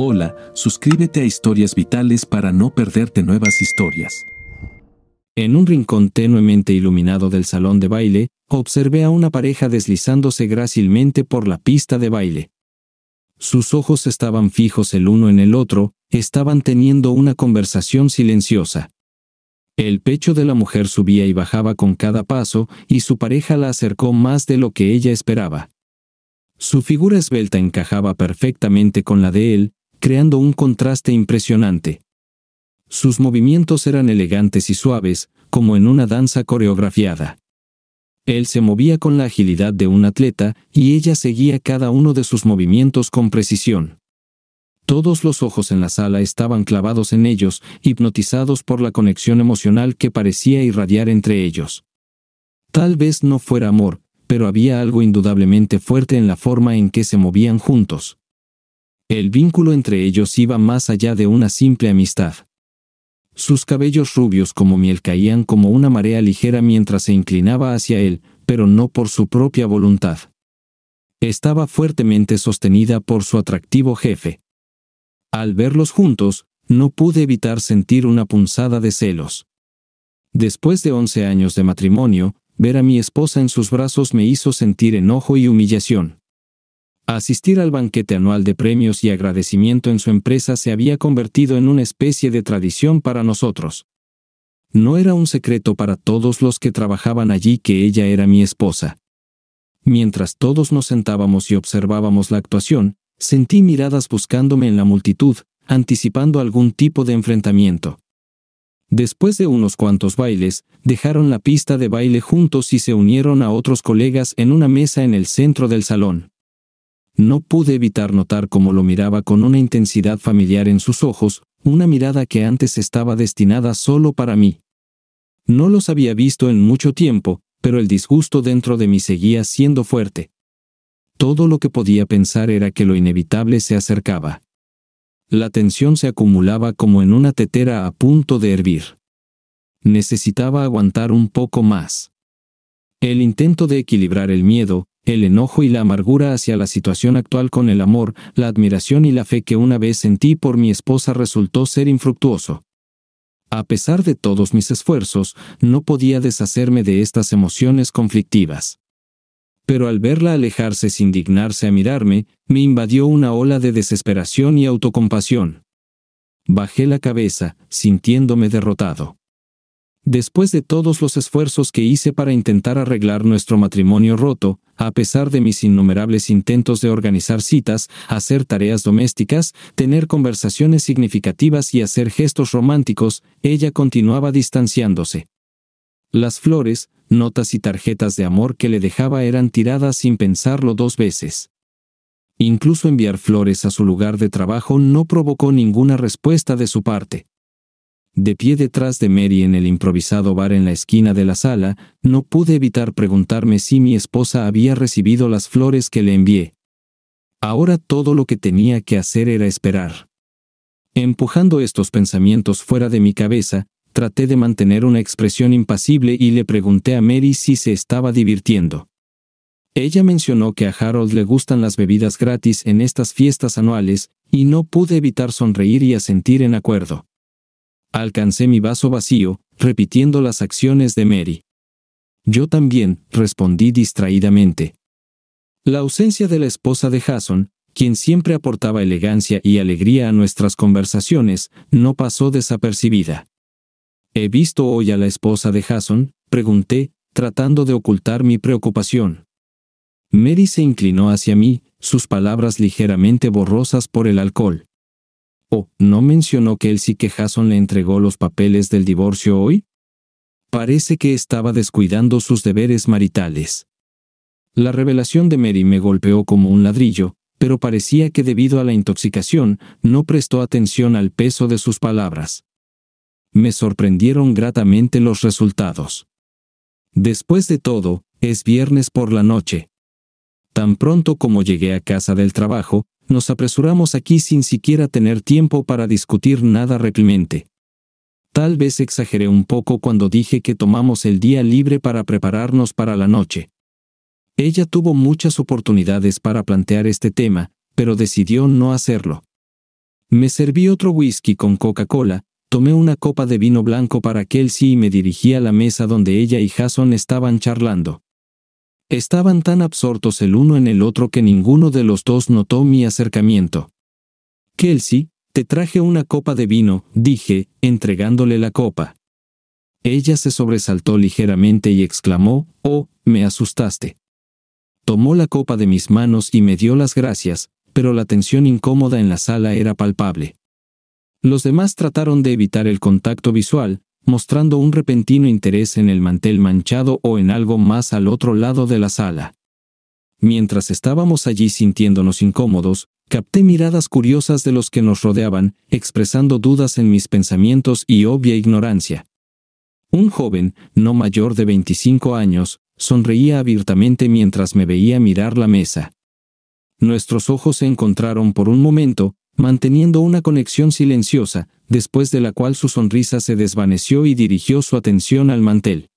Hola, suscríbete a Historias Vitales para no perderte nuevas historias. En un rincón tenuemente iluminado del salón de baile, observé a una pareja deslizándose grácilmente por la pista de baile. Sus ojos estaban fijos el uno en el otro, estaban teniendo una conversación silenciosa. El pecho de la mujer subía y bajaba con cada paso, y su pareja la acercó más de lo que ella esperaba. Su figura esbelta encajaba perfectamente con la de él, creando un contraste impresionante. Sus movimientos eran elegantes y suaves, como en una danza coreografiada. Él se movía con la agilidad de un atleta, y ella seguía cada uno de sus movimientos con precisión. Todos los ojos en la sala estaban clavados en ellos, hipnotizados por la conexión emocional que parecía irradiar entre ellos. Tal vez no fuera amor, pero había algo indudablemente fuerte en la forma en que se movían juntos. El vínculo entre ellos iba más allá de una simple amistad. Sus cabellos rubios como miel caían como una marea ligera mientras se inclinaba hacia él, pero no por su propia voluntad. Estaba fuertemente sostenida por su atractivo jefe. Al verlos juntos, no pude evitar sentir una punzada de celos. Después de once años de matrimonio, ver a mi esposa en sus brazos me hizo sentir enojo y humillación asistir al banquete anual de premios y agradecimiento en su empresa se había convertido en una especie de tradición para nosotros. No era un secreto para todos los que trabajaban allí que ella era mi esposa. Mientras todos nos sentábamos y observábamos la actuación, sentí miradas buscándome en la multitud, anticipando algún tipo de enfrentamiento. Después de unos cuantos bailes, dejaron la pista de baile juntos y se unieron a otros colegas en una mesa en el centro del salón. No pude evitar notar cómo lo miraba con una intensidad familiar en sus ojos, una mirada que antes estaba destinada solo para mí. No los había visto en mucho tiempo, pero el disgusto dentro de mí seguía siendo fuerte. Todo lo que podía pensar era que lo inevitable se acercaba. La tensión se acumulaba como en una tetera a punto de hervir. Necesitaba aguantar un poco más. El intento de equilibrar el miedo, el enojo y la amargura hacia la situación actual con el amor, la admiración y la fe que una vez sentí por mi esposa resultó ser infructuoso. A pesar de todos mis esfuerzos, no podía deshacerme de estas emociones conflictivas. Pero al verla alejarse sin dignarse a mirarme, me invadió una ola de desesperación y autocompasión. Bajé la cabeza, sintiéndome derrotado. Después de todos los esfuerzos que hice para intentar arreglar nuestro matrimonio roto, a pesar de mis innumerables intentos de organizar citas, hacer tareas domésticas, tener conversaciones significativas y hacer gestos románticos, ella continuaba distanciándose. Las flores, notas y tarjetas de amor que le dejaba eran tiradas sin pensarlo dos veces. Incluso enviar flores a su lugar de trabajo no provocó ninguna respuesta de su parte de pie detrás de Mary en el improvisado bar en la esquina de la sala, no pude evitar preguntarme si mi esposa había recibido las flores que le envié. Ahora todo lo que tenía que hacer era esperar. Empujando estos pensamientos fuera de mi cabeza, traté de mantener una expresión impasible y le pregunté a Mary si se estaba divirtiendo. Ella mencionó que a Harold le gustan las bebidas gratis en estas fiestas anuales, y no pude evitar sonreír y asentir en acuerdo. Alcancé mi vaso vacío, repitiendo las acciones de Mary. Yo también, respondí distraídamente. La ausencia de la esposa de Jason, quien siempre aportaba elegancia y alegría a nuestras conversaciones, no pasó desapercibida. ¿He visto hoy a la esposa de Jason? pregunté, tratando de ocultar mi preocupación. Mary se inclinó hacia mí, sus palabras ligeramente borrosas por el alcohol. ¿O no mencionó que él sí que Jason le entregó los papeles del divorcio hoy? Parece que estaba descuidando sus deberes maritales. La revelación de Mary me golpeó como un ladrillo, pero parecía que debido a la intoxicación no prestó atención al peso de sus palabras. Me sorprendieron gratamente los resultados. Después de todo, es viernes por la noche. Tan pronto como llegué a casa del trabajo, nos apresuramos aquí sin siquiera tener tiempo para discutir nada reprimente. Tal vez exageré un poco cuando dije que tomamos el día libre para prepararnos para la noche. Ella tuvo muchas oportunidades para plantear este tema, pero decidió no hacerlo. Me serví otro whisky con Coca-Cola, tomé una copa de vino blanco para Kelsey y me dirigí a la mesa donde ella y Jason estaban charlando. Estaban tan absortos el uno en el otro que ninguno de los dos notó mi acercamiento. Kelsey, te traje una copa de vino, dije, entregándole la copa. Ella se sobresaltó ligeramente y exclamó, Oh, me asustaste. Tomó la copa de mis manos y me dio las gracias, pero la tensión incómoda en la sala era palpable. Los demás trataron de evitar el contacto visual, mostrando un repentino interés en el mantel manchado o en algo más al otro lado de la sala. Mientras estábamos allí sintiéndonos incómodos, capté miradas curiosas de los que nos rodeaban, expresando dudas en mis pensamientos y obvia ignorancia. Un joven, no mayor de 25 años, sonreía abiertamente mientras me veía mirar la mesa. Nuestros ojos se encontraron por un momento, manteniendo una conexión silenciosa, después de la cual su sonrisa se desvaneció y dirigió su atención al mantel.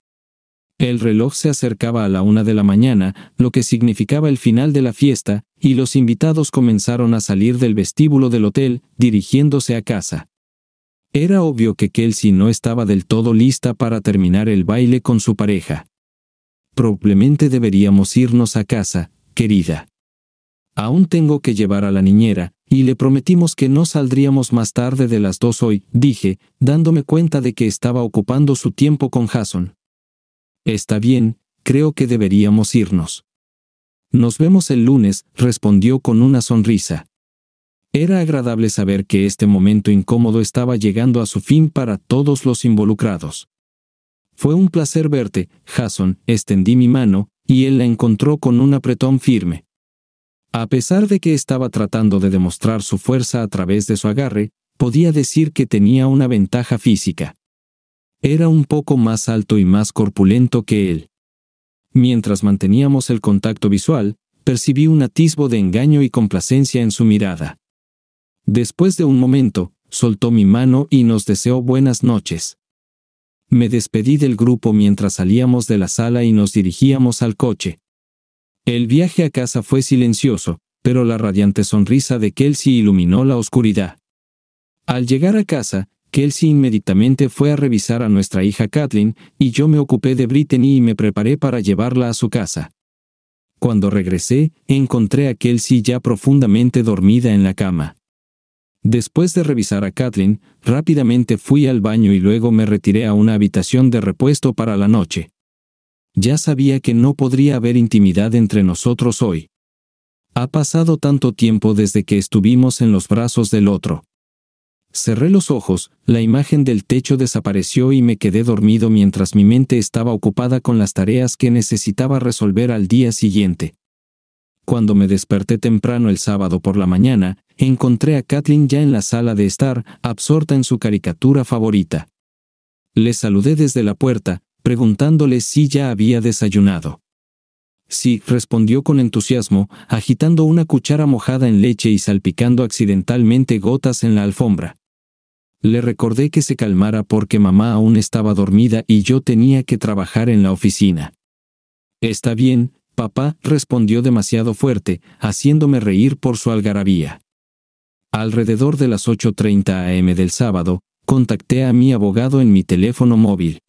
El reloj se acercaba a la una de la mañana, lo que significaba el final de la fiesta, y los invitados comenzaron a salir del vestíbulo del hotel, dirigiéndose a casa. Era obvio que Kelsey no estaba del todo lista para terminar el baile con su pareja. Probablemente deberíamos irnos a casa, querida. Aún tengo que llevar a la niñera, y le prometimos que no saldríamos más tarde de las dos hoy, dije, dándome cuenta de que estaba ocupando su tiempo con Jason. Está bien, creo que deberíamos irnos. Nos vemos el lunes, respondió con una sonrisa. Era agradable saber que este momento incómodo estaba llegando a su fin para todos los involucrados. Fue un placer verte, Jason, extendí mi mano, y él la encontró con un apretón firme. A pesar de que estaba tratando de demostrar su fuerza a través de su agarre, podía decir que tenía una ventaja física. Era un poco más alto y más corpulento que él. Mientras manteníamos el contacto visual, percibí un atisbo de engaño y complacencia en su mirada. Después de un momento, soltó mi mano y nos deseó buenas noches. Me despedí del grupo mientras salíamos de la sala y nos dirigíamos al coche. El viaje a casa fue silencioso, pero la radiante sonrisa de Kelsey iluminó la oscuridad. Al llegar a casa, Kelsey inmediatamente fue a revisar a nuestra hija Kathleen y yo me ocupé de Brittany y me preparé para llevarla a su casa. Cuando regresé, encontré a Kelsey ya profundamente dormida en la cama. Después de revisar a Kathleen, rápidamente fui al baño y luego me retiré a una habitación de repuesto para la noche ya sabía que no podría haber intimidad entre nosotros hoy. Ha pasado tanto tiempo desde que estuvimos en los brazos del otro. Cerré los ojos, la imagen del techo desapareció y me quedé dormido mientras mi mente estaba ocupada con las tareas que necesitaba resolver al día siguiente. Cuando me desperté temprano el sábado por la mañana, encontré a Kathleen ya en la sala de estar, absorta en su caricatura favorita. Le saludé desde la puerta, preguntándole si ya había desayunado. Sí, respondió con entusiasmo, agitando una cuchara mojada en leche y salpicando accidentalmente gotas en la alfombra. Le recordé que se calmara porque mamá aún estaba dormida y yo tenía que trabajar en la oficina. Está bien, papá, respondió demasiado fuerte, haciéndome reír por su algarabía. Alrededor de las 8.30 am del sábado, contacté a mi abogado en mi teléfono móvil.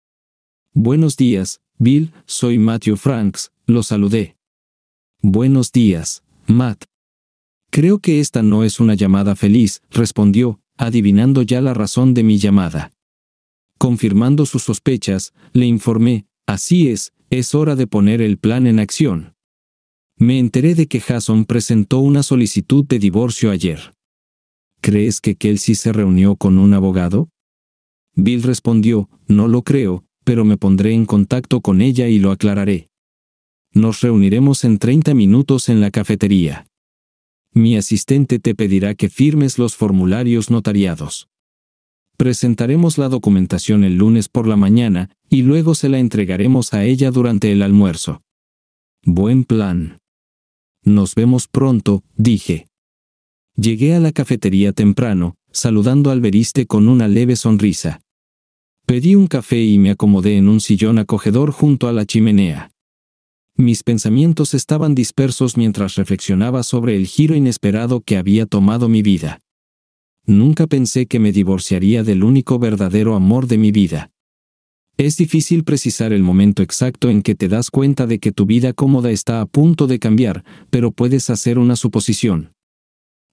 Buenos días, Bill, soy Matthew Franks, lo saludé. Buenos días, Matt. Creo que esta no es una llamada feliz, respondió, adivinando ya la razón de mi llamada. Confirmando sus sospechas, le informé, así es, es hora de poner el plan en acción. Me enteré de que Jason presentó una solicitud de divorcio ayer. ¿Crees que Kelsey se reunió con un abogado? Bill respondió, no lo creo, pero me pondré en contacto con ella y lo aclararé. Nos reuniremos en 30 minutos en la cafetería. Mi asistente te pedirá que firmes los formularios notariados. Presentaremos la documentación el lunes por la mañana y luego se la entregaremos a ella durante el almuerzo. Buen plan. Nos vemos pronto, dije. Llegué a la cafetería temprano, saludando al veriste con una leve sonrisa. Pedí un café y me acomodé en un sillón acogedor junto a la chimenea. Mis pensamientos estaban dispersos mientras reflexionaba sobre el giro inesperado que había tomado mi vida. Nunca pensé que me divorciaría del único verdadero amor de mi vida. Es difícil precisar el momento exacto en que te das cuenta de que tu vida cómoda está a punto de cambiar, pero puedes hacer una suposición.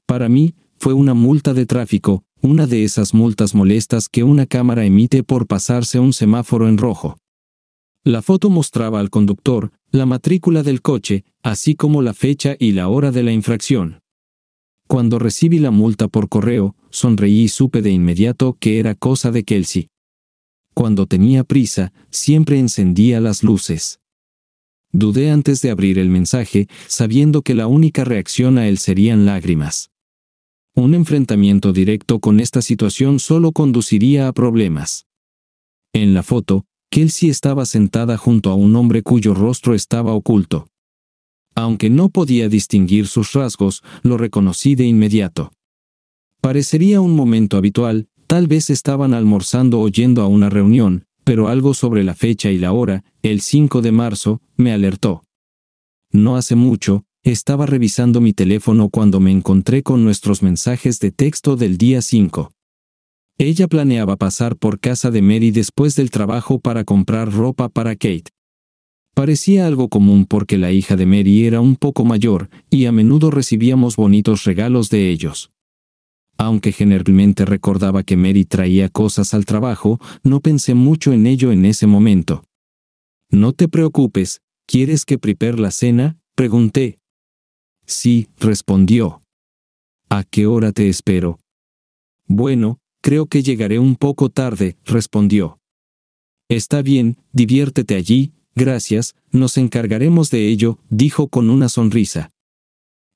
Para mí, fue una multa de tráfico, una de esas multas molestas que una cámara emite por pasarse un semáforo en rojo. La foto mostraba al conductor, la matrícula del coche, así como la fecha y la hora de la infracción. Cuando recibí la multa por correo, sonreí y supe de inmediato que era cosa de Kelsey. Cuando tenía prisa, siempre encendía las luces. Dudé antes de abrir el mensaje, sabiendo que la única reacción a él serían lágrimas. Un enfrentamiento directo con esta situación solo conduciría a problemas. En la foto, Kelsey estaba sentada junto a un hombre cuyo rostro estaba oculto. Aunque no podía distinguir sus rasgos, lo reconocí de inmediato. Parecería un momento habitual, tal vez estaban almorzando o yendo a una reunión, pero algo sobre la fecha y la hora, el 5 de marzo, me alertó. No hace mucho, estaba revisando mi teléfono cuando me encontré con nuestros mensajes de texto del día 5. Ella planeaba pasar por casa de Mary después del trabajo para comprar ropa para Kate. Parecía algo común porque la hija de Mary era un poco mayor, y a menudo recibíamos bonitos regalos de ellos. Aunque generalmente recordaba que Mary traía cosas al trabajo, no pensé mucho en ello en ese momento. No te preocupes, ¿quieres que prepare la cena? pregunté, Sí, respondió. ¿A qué hora te espero? Bueno, creo que llegaré un poco tarde, respondió. Está bien, diviértete allí, gracias, nos encargaremos de ello, dijo con una sonrisa.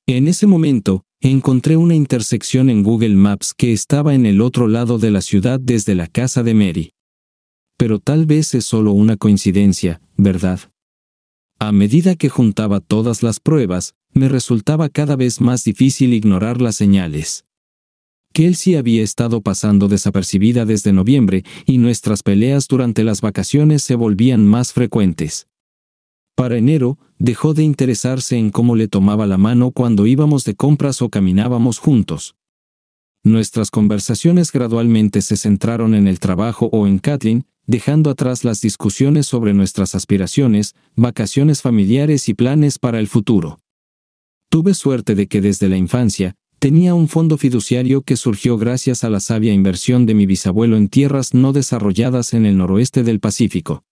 En ese momento, encontré una intersección en Google Maps que estaba en el otro lado de la ciudad desde la casa de Mary. Pero tal vez es solo una coincidencia, ¿verdad? A medida que juntaba todas las pruebas, me resultaba cada vez más difícil ignorar las señales. Kelsey había estado pasando desapercibida desde noviembre y nuestras peleas durante las vacaciones se volvían más frecuentes. Para enero, dejó de interesarse en cómo le tomaba la mano cuando íbamos de compras o caminábamos juntos. Nuestras conversaciones gradualmente se centraron en el trabajo o en Kathleen, dejando atrás las discusiones sobre nuestras aspiraciones, vacaciones familiares y planes para el futuro. Tuve suerte de que desde la infancia, tenía un fondo fiduciario que surgió gracias a la sabia inversión de mi bisabuelo en tierras no desarrolladas en el noroeste del Pacífico.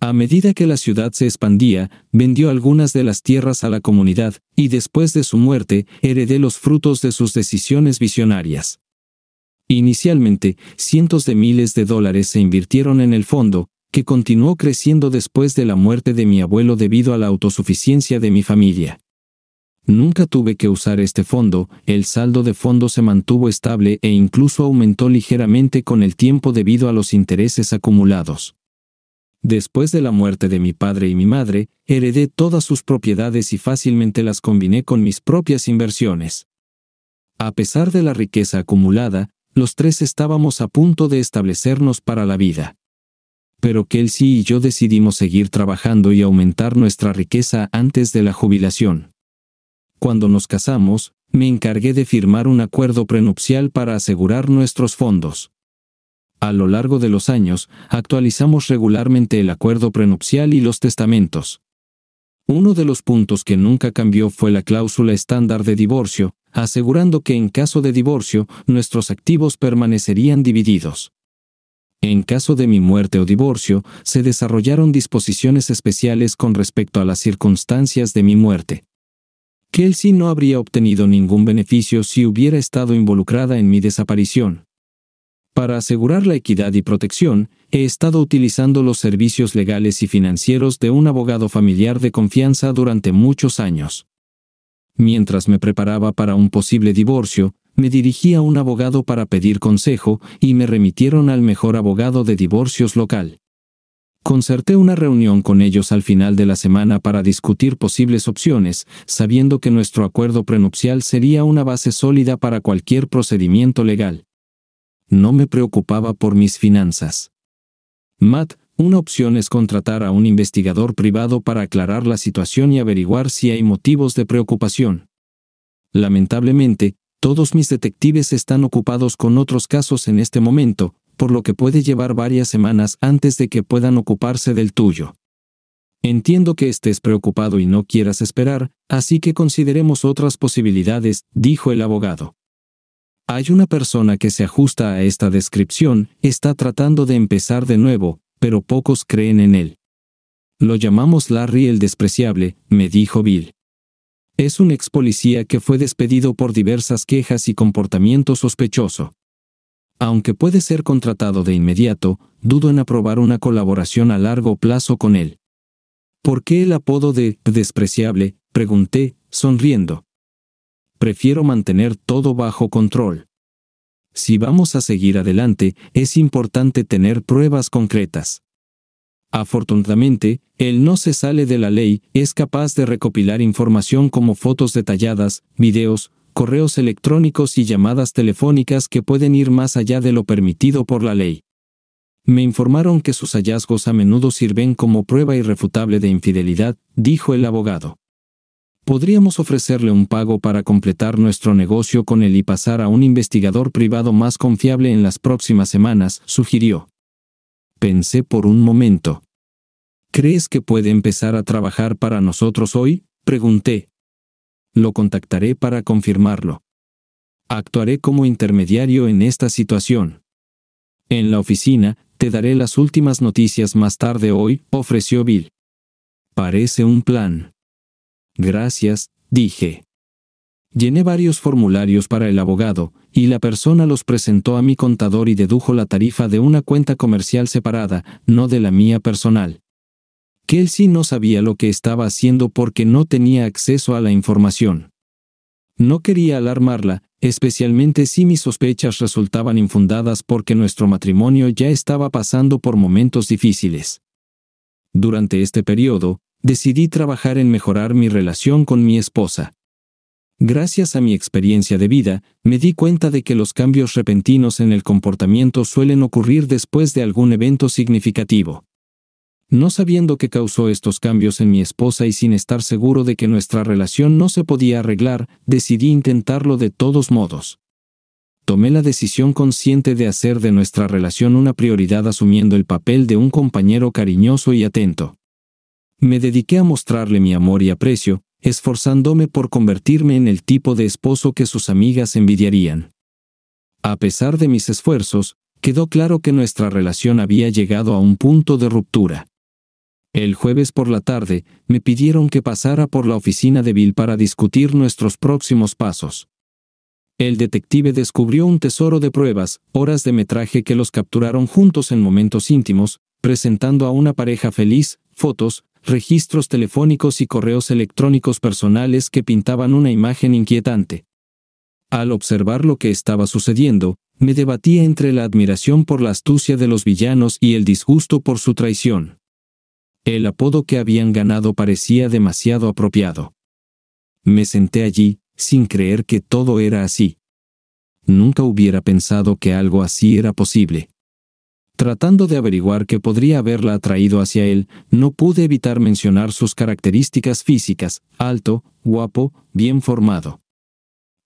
A medida que la ciudad se expandía, vendió algunas de las tierras a la comunidad, y después de su muerte, heredé los frutos de sus decisiones visionarias. Inicialmente, cientos de miles de dólares se invirtieron en el fondo, que continuó creciendo después de la muerte de mi abuelo debido a la autosuficiencia de mi familia. Nunca tuve que usar este fondo, el saldo de fondo se mantuvo estable e incluso aumentó ligeramente con el tiempo debido a los intereses acumulados. Después de la muerte de mi padre y mi madre, heredé todas sus propiedades y fácilmente las combiné con mis propias inversiones. A pesar de la riqueza acumulada, los tres estábamos a punto de establecernos para la vida. Pero Kelsey y yo decidimos seguir trabajando y aumentar nuestra riqueza antes de la jubilación cuando nos casamos, me encargué de firmar un acuerdo prenupcial para asegurar nuestros fondos. A lo largo de los años, actualizamos regularmente el acuerdo prenupcial y los testamentos. Uno de los puntos que nunca cambió fue la cláusula estándar de divorcio, asegurando que en caso de divorcio, nuestros activos permanecerían divididos. En caso de mi muerte o divorcio, se desarrollaron disposiciones especiales con respecto a las circunstancias de mi muerte. Kelsey no habría obtenido ningún beneficio si hubiera estado involucrada en mi desaparición. Para asegurar la equidad y protección, he estado utilizando los servicios legales y financieros de un abogado familiar de confianza durante muchos años. Mientras me preparaba para un posible divorcio, me dirigí a un abogado para pedir consejo y me remitieron al mejor abogado de divorcios local. Concerté una reunión con ellos al final de la semana para discutir posibles opciones, sabiendo que nuestro acuerdo prenupcial sería una base sólida para cualquier procedimiento legal. No me preocupaba por mis finanzas. Matt, una opción es contratar a un investigador privado para aclarar la situación y averiguar si hay motivos de preocupación. Lamentablemente, todos mis detectives están ocupados con otros casos en este momento, por lo que puede llevar varias semanas antes de que puedan ocuparse del tuyo. Entiendo que estés preocupado y no quieras esperar, así que consideremos otras posibilidades, dijo el abogado. Hay una persona que se ajusta a esta descripción, está tratando de empezar de nuevo, pero pocos creen en él. Lo llamamos Larry el despreciable, me dijo Bill. Es un ex policía que fue despedido por diversas quejas y comportamiento sospechoso. Aunque puede ser contratado de inmediato, dudo en aprobar una colaboración a largo plazo con él. ¿Por qué el apodo de despreciable? pregunté, sonriendo. Prefiero mantener todo bajo control. Si vamos a seguir adelante, es importante tener pruebas concretas. Afortunadamente, él no se sale de la ley, es capaz de recopilar información como fotos detalladas, videos, correos electrónicos y llamadas telefónicas que pueden ir más allá de lo permitido por la ley. Me informaron que sus hallazgos a menudo sirven como prueba irrefutable de infidelidad, dijo el abogado. Podríamos ofrecerle un pago para completar nuestro negocio con él y pasar a un investigador privado más confiable en las próximas semanas, sugirió. Pensé por un momento. ¿Crees que puede empezar a trabajar para nosotros hoy? pregunté lo contactaré para confirmarlo. Actuaré como intermediario en esta situación. En la oficina, te daré las últimas noticias más tarde hoy, ofreció Bill. Parece un plan. Gracias, dije. Llené varios formularios para el abogado, y la persona los presentó a mi contador y dedujo la tarifa de una cuenta comercial separada, no de la mía personal sí no sabía lo que estaba haciendo porque no tenía acceso a la información. No quería alarmarla, especialmente si mis sospechas resultaban infundadas porque nuestro matrimonio ya estaba pasando por momentos difíciles. Durante este periodo, decidí trabajar en mejorar mi relación con mi esposa. Gracias a mi experiencia de vida, me di cuenta de que los cambios repentinos en el comportamiento suelen ocurrir después de algún evento significativo no sabiendo qué causó estos cambios en mi esposa y sin estar seguro de que nuestra relación no se podía arreglar, decidí intentarlo de todos modos. Tomé la decisión consciente de hacer de nuestra relación una prioridad asumiendo el papel de un compañero cariñoso y atento. Me dediqué a mostrarle mi amor y aprecio, esforzándome por convertirme en el tipo de esposo que sus amigas envidiarían. A pesar de mis esfuerzos, quedó claro que nuestra relación había llegado a un punto de ruptura. El jueves por la tarde, me pidieron que pasara por la oficina de Bill para discutir nuestros próximos pasos. El detective descubrió un tesoro de pruebas, horas de metraje que los capturaron juntos en momentos íntimos, presentando a una pareja feliz, fotos, registros telefónicos y correos electrónicos personales que pintaban una imagen inquietante. Al observar lo que estaba sucediendo, me debatía entre la admiración por la astucia de los villanos y el disgusto por su traición. El apodo que habían ganado parecía demasiado apropiado. Me senté allí, sin creer que todo era así. Nunca hubiera pensado que algo así era posible. Tratando de averiguar qué podría haberla atraído hacia él, no pude evitar mencionar sus características físicas, alto, guapo, bien formado.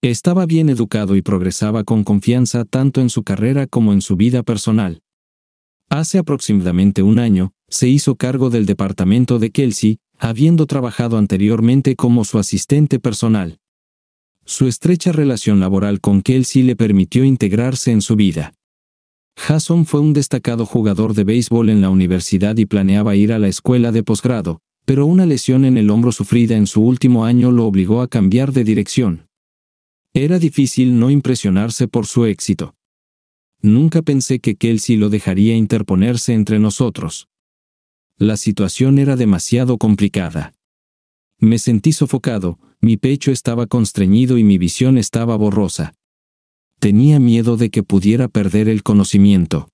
Estaba bien educado y progresaba con confianza tanto en su carrera como en su vida personal. Hace aproximadamente un año, se hizo cargo del departamento de Kelsey, habiendo trabajado anteriormente como su asistente personal. Su estrecha relación laboral con Kelsey le permitió integrarse en su vida. Hasson fue un destacado jugador de béisbol en la universidad y planeaba ir a la escuela de posgrado, pero una lesión en el hombro sufrida en su último año lo obligó a cambiar de dirección. Era difícil no impresionarse por su éxito. Nunca pensé que Kelsey lo dejaría interponerse entre nosotros. La situación era demasiado complicada. Me sentí sofocado, mi pecho estaba constreñido y mi visión estaba borrosa. Tenía miedo de que pudiera perder el conocimiento.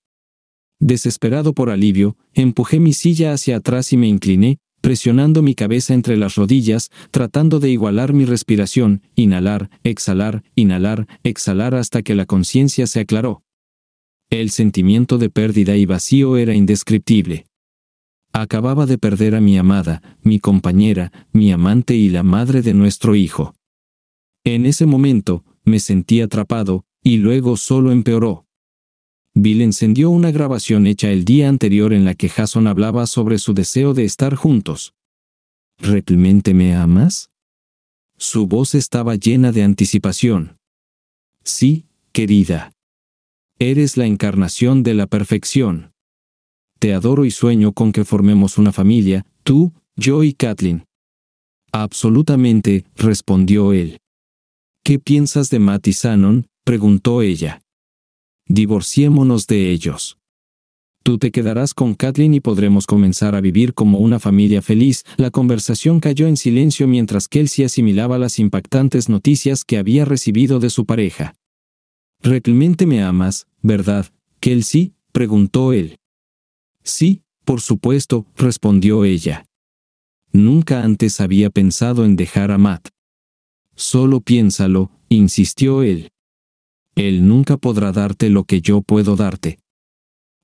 Desesperado por alivio, empujé mi silla hacia atrás y me incliné, presionando mi cabeza entre las rodillas, tratando de igualar mi respiración, inhalar, exhalar, inhalar, exhalar hasta que la conciencia se aclaró. El sentimiento de pérdida y vacío era indescriptible. Acababa de perder a mi amada, mi compañera, mi amante y la madre de nuestro hijo. En ese momento, me sentí atrapado, y luego solo empeoró. Bill encendió una grabación hecha el día anterior en la que Jason hablaba sobre su deseo de estar juntos. ¿Realmente me amas? Su voz estaba llena de anticipación. Sí, querida. Eres la encarnación de la perfección. Te adoro y sueño con que formemos una familia, tú, yo y Kathleen. Absolutamente, respondió él. ¿Qué piensas de Matt y Shannon? preguntó ella. Divorciémonos de ellos. Tú te quedarás con Kathleen y podremos comenzar a vivir como una familia feliz. La conversación cayó en silencio mientras Kelsey asimilaba las impactantes noticias que había recibido de su pareja. Realmente me amas, ¿verdad, Kelsey? preguntó él. Sí, por supuesto, respondió ella. Nunca antes había pensado en dejar a Matt. Solo piénsalo, insistió él. Él nunca podrá darte lo que yo puedo darte.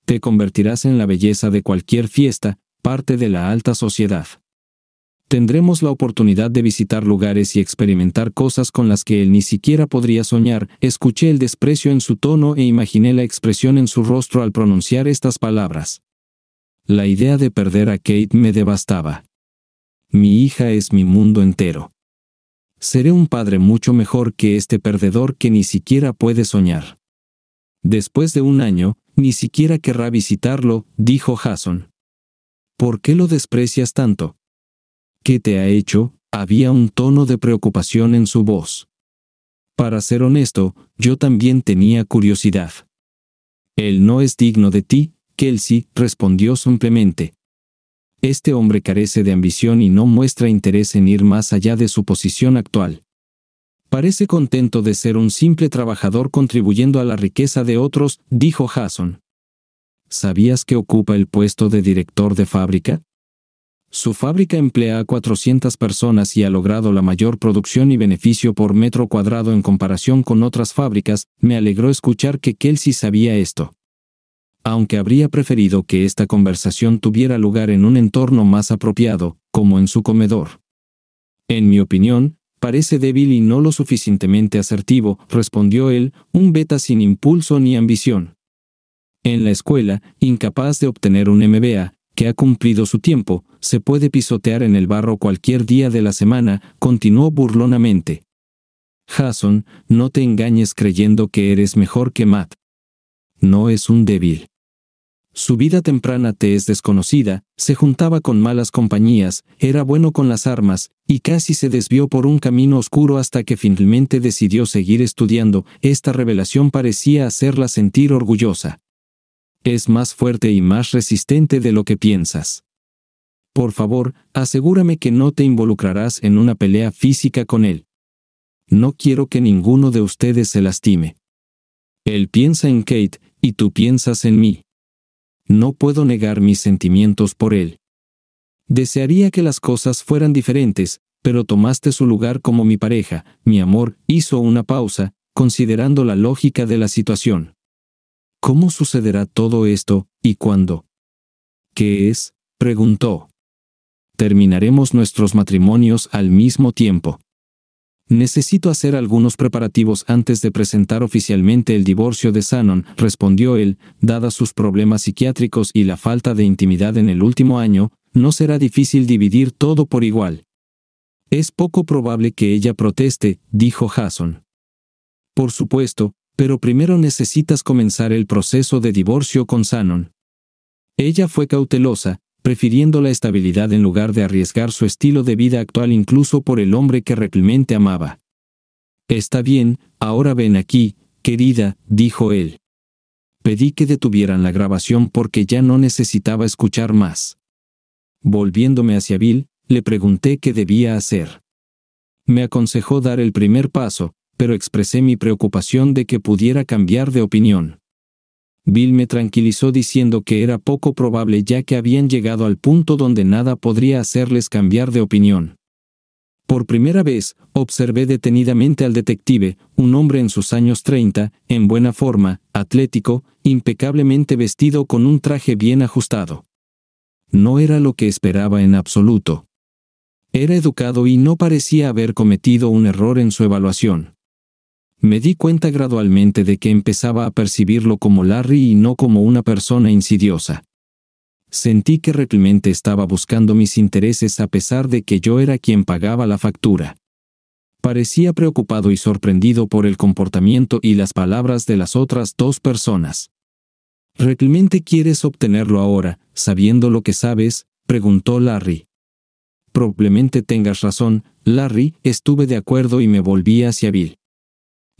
Te convertirás en la belleza de cualquier fiesta, parte de la alta sociedad. Tendremos la oportunidad de visitar lugares y experimentar cosas con las que él ni siquiera podría soñar. Escuché el desprecio en su tono e imaginé la expresión en su rostro al pronunciar estas palabras. La idea de perder a Kate me devastaba. Mi hija es mi mundo entero. Seré un padre mucho mejor que este perdedor que ni siquiera puede soñar. Después de un año, ni siquiera querrá visitarlo, dijo Jason. ¿Por qué lo desprecias tanto? ¿Qué te ha hecho? Había un tono de preocupación en su voz. Para ser honesto, yo también tenía curiosidad. Él no es digno de ti, Kelsey respondió simplemente. Este hombre carece de ambición y no muestra interés en ir más allá de su posición actual. Parece contento de ser un simple trabajador contribuyendo a la riqueza de otros, dijo Hasson. ¿Sabías que ocupa el puesto de director de fábrica? Su fábrica emplea a 400 personas y ha logrado la mayor producción y beneficio por metro cuadrado en comparación con otras fábricas. Me alegró escuchar que Kelsey sabía esto aunque habría preferido que esta conversación tuviera lugar en un entorno más apropiado, como en su comedor. En mi opinión, parece débil y no lo suficientemente asertivo, respondió él, un beta sin impulso ni ambición. En la escuela, incapaz de obtener un MBA, que ha cumplido su tiempo, se puede pisotear en el barro cualquier día de la semana, continuó burlonamente. Jason, no te engañes creyendo que eres mejor que Matt. No es un débil. Su vida temprana te es desconocida, se juntaba con malas compañías, era bueno con las armas, y casi se desvió por un camino oscuro hasta que finalmente decidió seguir estudiando, esta revelación parecía hacerla sentir orgullosa. Es más fuerte y más resistente de lo que piensas. Por favor, asegúrame que no te involucrarás en una pelea física con él. No quiero que ninguno de ustedes se lastime. Él piensa en Kate, y tú piensas en mí no puedo negar mis sentimientos por él. Desearía que las cosas fueran diferentes, pero tomaste su lugar como mi pareja, mi amor, hizo una pausa, considerando la lógica de la situación. ¿Cómo sucederá todo esto, y cuándo? ¿Qué es? preguntó. Terminaremos nuestros matrimonios al mismo tiempo. Necesito hacer algunos preparativos antes de presentar oficialmente el divorcio de Sanon, respondió él, «dada sus problemas psiquiátricos y la falta de intimidad en el último año, no será difícil dividir todo por igual. Es poco probable que ella proteste, dijo Jason. Por supuesto, pero primero necesitas comenzar el proceso de divorcio con Sanon. Ella fue cautelosa, prefiriendo la estabilidad en lugar de arriesgar su estilo de vida actual incluso por el hombre que realmente amaba. Está bien, ahora ven aquí, querida, dijo él. Pedí que detuvieran la grabación porque ya no necesitaba escuchar más. Volviéndome hacia Bill, le pregunté qué debía hacer. Me aconsejó dar el primer paso, pero expresé mi preocupación de que pudiera cambiar de opinión. Bill me tranquilizó diciendo que era poco probable ya que habían llegado al punto donde nada podría hacerles cambiar de opinión. Por primera vez, observé detenidamente al detective, un hombre en sus años 30, en buena forma, atlético, impecablemente vestido con un traje bien ajustado. No era lo que esperaba en absoluto. Era educado y no parecía haber cometido un error en su evaluación. Me di cuenta gradualmente de que empezaba a percibirlo como Larry y no como una persona insidiosa. Sentí que realmente estaba buscando mis intereses a pesar de que yo era quien pagaba la factura. Parecía preocupado y sorprendido por el comportamiento y las palabras de las otras dos personas. ¿Realmente quieres obtenerlo ahora, sabiendo lo que sabes? preguntó Larry. Probablemente tengas razón, Larry, estuve de acuerdo y me volví hacia Bill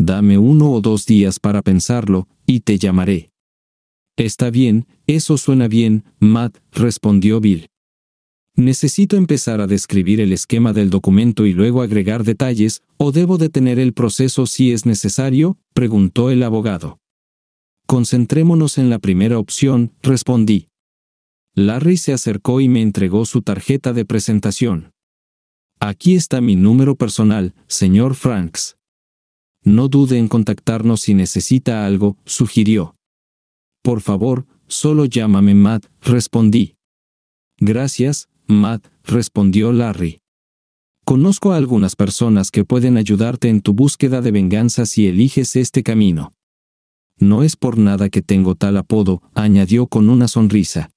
dame uno o dos días para pensarlo, y te llamaré. Está bien, eso suena bien, Matt, respondió Bill. Necesito empezar a describir el esquema del documento y luego agregar detalles, o debo detener el proceso si es necesario, preguntó el abogado. Concentrémonos en la primera opción, respondí. Larry se acercó y me entregó su tarjeta de presentación. Aquí está mi número personal, señor Franks. No dude en contactarnos si necesita algo, sugirió. Por favor, solo llámame Matt, respondí. Gracias, Matt, respondió Larry. Conozco a algunas personas que pueden ayudarte en tu búsqueda de venganza si eliges este camino. No es por nada que tengo tal apodo, añadió con una sonrisa.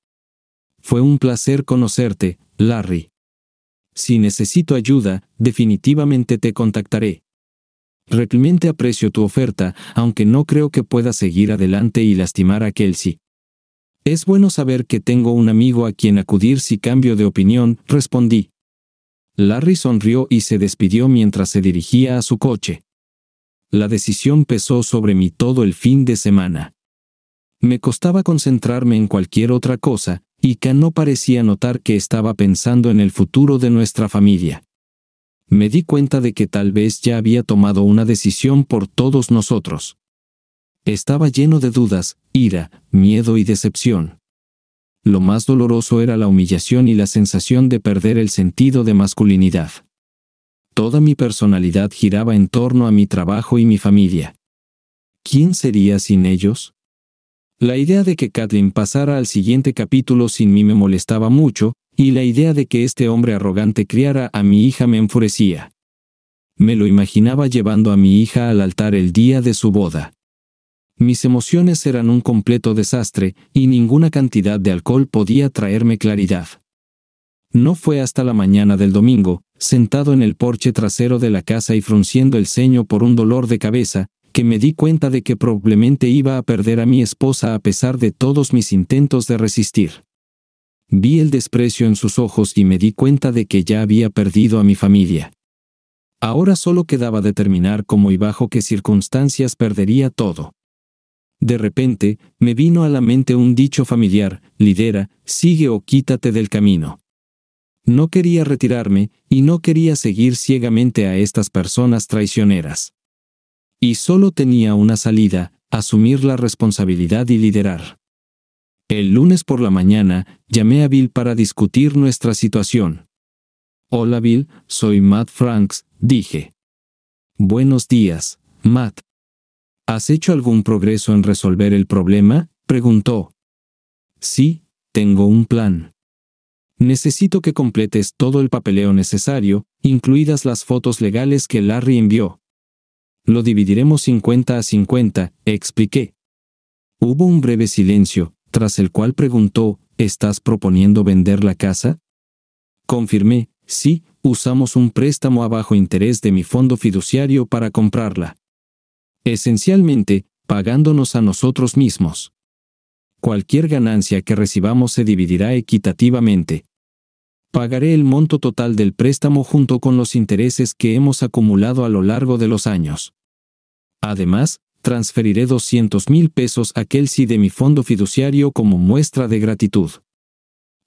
Fue un placer conocerte, Larry. Si necesito ayuda, definitivamente te contactaré. Realmente aprecio tu oferta, aunque no creo que pueda seguir adelante y lastimar a Kelsey. Es bueno saber que tengo un amigo a quien acudir si cambio de opinión, respondí. Larry sonrió y se despidió mientras se dirigía a su coche. La decisión pesó sobre mí todo el fin de semana. Me costaba concentrarme en cualquier otra cosa, y Ken no parecía notar que estaba pensando en el futuro de nuestra familia me di cuenta de que tal vez ya había tomado una decisión por todos nosotros. Estaba lleno de dudas, ira, miedo y decepción. Lo más doloroso era la humillación y la sensación de perder el sentido de masculinidad. Toda mi personalidad giraba en torno a mi trabajo y mi familia. ¿Quién sería sin ellos? La idea de que Kathleen pasara al siguiente capítulo sin mí me molestaba mucho, y la idea de que este hombre arrogante criara a mi hija me enfurecía. Me lo imaginaba llevando a mi hija al altar el día de su boda. Mis emociones eran un completo desastre, y ninguna cantidad de alcohol podía traerme claridad. No fue hasta la mañana del domingo, sentado en el porche trasero de la casa y frunciendo el ceño por un dolor de cabeza, que me di cuenta de que probablemente iba a perder a mi esposa a pesar de todos mis intentos de resistir. Vi el desprecio en sus ojos y me di cuenta de que ya había perdido a mi familia. Ahora solo quedaba determinar cómo y bajo qué circunstancias perdería todo. De repente, me vino a la mente un dicho familiar, lidera, sigue o quítate del camino. No quería retirarme, y no quería seguir ciegamente a estas personas traicioneras. Y solo tenía una salida, asumir la responsabilidad y liderar. El lunes por la mañana llamé a Bill para discutir nuestra situación. Hola Bill, soy Matt Franks, dije. Buenos días, Matt. ¿Has hecho algún progreso en resolver el problema? preguntó. Sí, tengo un plan. Necesito que completes todo el papeleo necesario, incluidas las fotos legales que Larry envió. Lo dividiremos 50 a 50, expliqué. Hubo un breve silencio, tras el cual preguntó, ¿estás proponiendo vender la casa? Confirmé, sí, usamos un préstamo a bajo interés de mi fondo fiduciario para comprarla. Esencialmente, pagándonos a nosotros mismos. Cualquier ganancia que recibamos se dividirá equitativamente. Pagaré el monto total del préstamo junto con los intereses que hemos acumulado a lo largo de los años. Además, transferiré 200 mil pesos a Kelsey de mi fondo fiduciario como muestra de gratitud.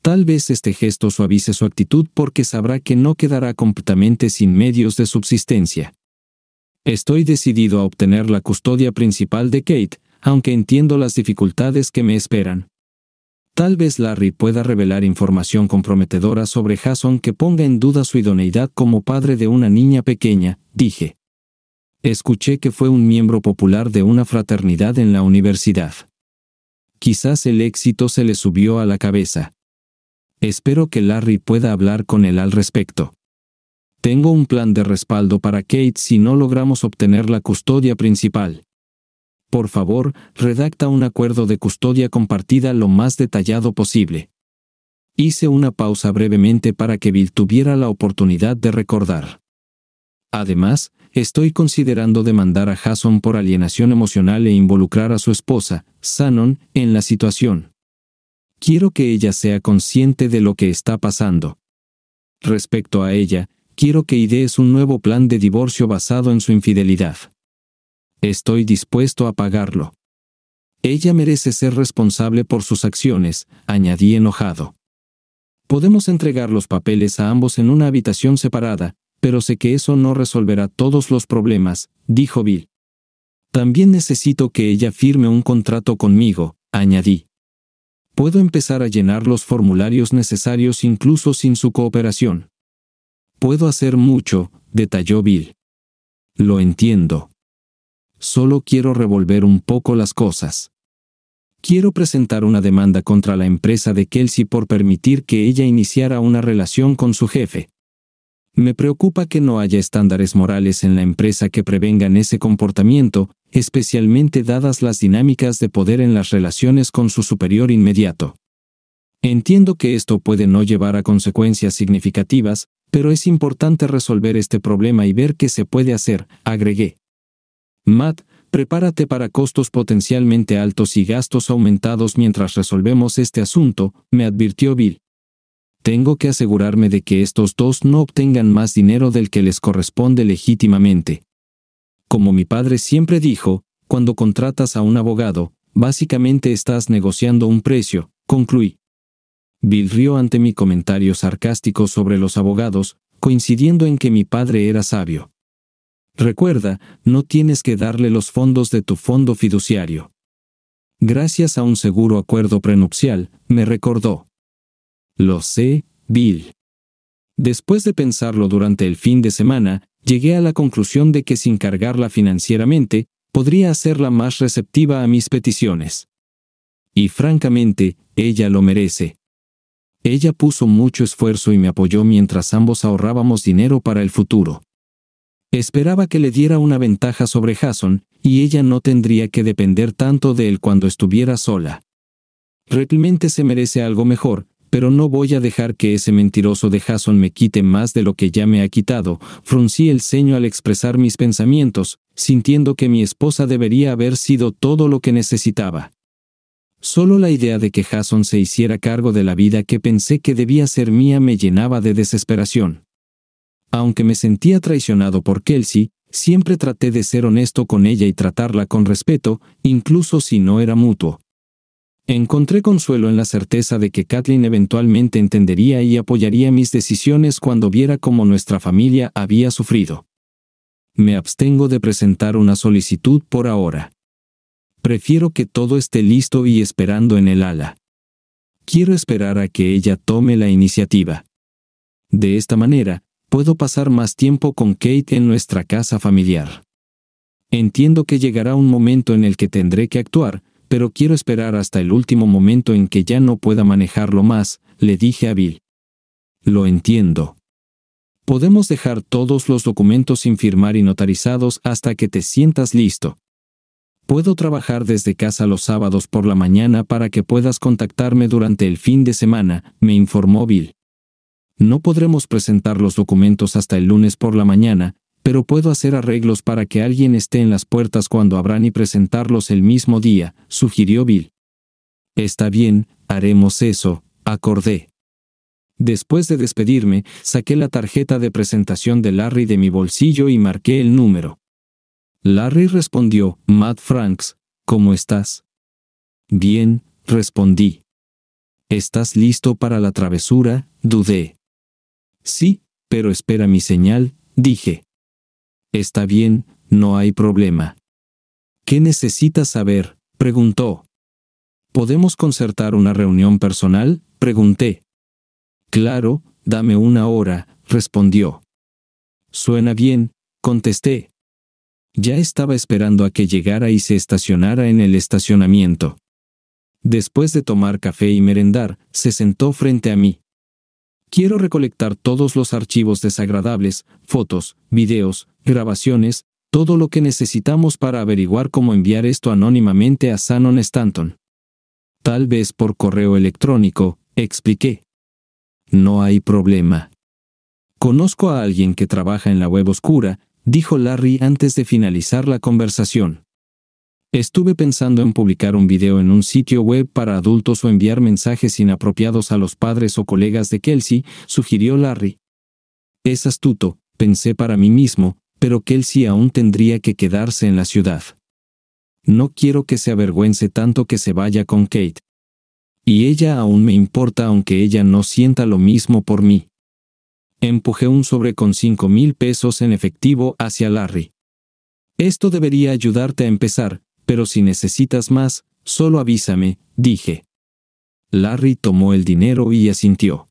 Tal vez este gesto suavice su actitud porque sabrá que no quedará completamente sin medios de subsistencia. Estoy decidido a obtener la custodia principal de Kate, aunque entiendo las dificultades que me esperan. Tal vez Larry pueda revelar información comprometedora sobre Jason que ponga en duda su idoneidad como padre de una niña pequeña, dije. Escuché que fue un miembro popular de una fraternidad en la universidad. Quizás el éxito se le subió a la cabeza. Espero que Larry pueda hablar con él al respecto. Tengo un plan de respaldo para Kate si no logramos obtener la custodia principal. Por favor, redacta un acuerdo de custodia compartida lo más detallado posible. Hice una pausa brevemente para que Bill tuviera la oportunidad de recordar. Además, Estoy considerando demandar a Jason por alienación emocional e involucrar a su esposa, Shannon, en la situación. Quiero que ella sea consciente de lo que está pasando. Respecto a ella, quiero que idees un nuevo plan de divorcio basado en su infidelidad. Estoy dispuesto a pagarlo. Ella merece ser responsable por sus acciones, añadí enojado. Podemos entregar los papeles a ambos en una habitación separada, pero sé que eso no resolverá todos los problemas, dijo Bill. También necesito que ella firme un contrato conmigo, añadí. Puedo empezar a llenar los formularios necesarios incluso sin su cooperación. Puedo hacer mucho, detalló Bill. Lo entiendo. Solo quiero revolver un poco las cosas. Quiero presentar una demanda contra la empresa de Kelsey por permitir que ella iniciara una relación con su jefe, me preocupa que no haya estándares morales en la empresa que prevengan ese comportamiento, especialmente dadas las dinámicas de poder en las relaciones con su superior inmediato. Entiendo que esto puede no llevar a consecuencias significativas, pero es importante resolver este problema y ver qué se puede hacer, agregué. Matt, prepárate para costos potencialmente altos y gastos aumentados mientras resolvemos este asunto, me advirtió Bill tengo que asegurarme de que estos dos no obtengan más dinero del que les corresponde legítimamente. Como mi padre siempre dijo, cuando contratas a un abogado, básicamente estás negociando un precio, concluí. Bill ante mi comentario sarcástico sobre los abogados, coincidiendo en que mi padre era sabio. Recuerda, no tienes que darle los fondos de tu fondo fiduciario. Gracias a un seguro acuerdo prenupcial, me recordó. Lo sé, Bill. Después de pensarlo durante el fin de semana, llegué a la conclusión de que sin cargarla financieramente, podría hacerla más receptiva a mis peticiones. Y francamente, ella lo merece. Ella puso mucho esfuerzo y me apoyó mientras ambos ahorrábamos dinero para el futuro. Esperaba que le diera una ventaja sobre Jason, y ella no tendría que depender tanto de él cuando estuviera sola. Realmente se merece algo mejor, pero no voy a dejar que ese mentiroso de Jason me quite más de lo que ya me ha quitado, fruncí el ceño al expresar mis pensamientos, sintiendo que mi esposa debería haber sido todo lo que necesitaba. Solo la idea de que Jason se hiciera cargo de la vida que pensé que debía ser mía me llenaba de desesperación. Aunque me sentía traicionado por Kelsey, siempre traté de ser honesto con ella y tratarla con respeto, incluso si no era mutuo. Encontré consuelo en la certeza de que Kathleen eventualmente entendería y apoyaría mis decisiones cuando viera cómo nuestra familia había sufrido. Me abstengo de presentar una solicitud por ahora. Prefiero que todo esté listo y esperando en el ala. Quiero esperar a que ella tome la iniciativa. De esta manera, puedo pasar más tiempo con Kate en nuestra casa familiar. Entiendo que llegará un momento en el que tendré que actuar, pero quiero esperar hasta el último momento en que ya no pueda manejarlo más, le dije a Bill. Lo entiendo. Podemos dejar todos los documentos sin firmar y notarizados hasta que te sientas listo. Puedo trabajar desde casa los sábados por la mañana para que puedas contactarme durante el fin de semana, me informó Bill. No podremos presentar los documentos hasta el lunes por la mañana, pero puedo hacer arreglos para que alguien esté en las puertas cuando abran y presentarlos el mismo día, sugirió Bill. Está bien, haremos eso, acordé. Después de despedirme, saqué la tarjeta de presentación de Larry de mi bolsillo y marqué el número. Larry respondió, Matt Franks, ¿cómo estás? Bien, respondí. ¿Estás listo para la travesura? dudé. Sí, pero espera mi señal, dije. Está bien, no hay problema. ¿Qué necesitas saber? preguntó. ¿Podemos concertar una reunión personal? pregunté. Claro, dame una hora, respondió. Suena bien, contesté. Ya estaba esperando a que llegara y se estacionara en el estacionamiento. Después de tomar café y merendar, se sentó frente a mí. Quiero recolectar todos los archivos desagradables, fotos, videos, grabaciones, todo lo que necesitamos para averiguar cómo enviar esto anónimamente a Shannon Stanton. Tal vez por correo electrónico, expliqué. No hay problema. Conozco a alguien que trabaja en la web oscura, dijo Larry antes de finalizar la conversación. Estuve pensando en publicar un video en un sitio web para adultos o enviar mensajes inapropiados a los padres o colegas de Kelsey, sugirió Larry. Es astuto, pensé para mí mismo, pero Kelsey aún tendría que quedarse en la ciudad. No quiero que se avergüence tanto que se vaya con Kate. Y ella aún me importa aunque ella no sienta lo mismo por mí. Empujé un sobre con 5 mil pesos en efectivo hacia Larry. Esto debería ayudarte a empezar, pero si necesitas más, solo avísame, dije. Larry tomó el dinero y asintió.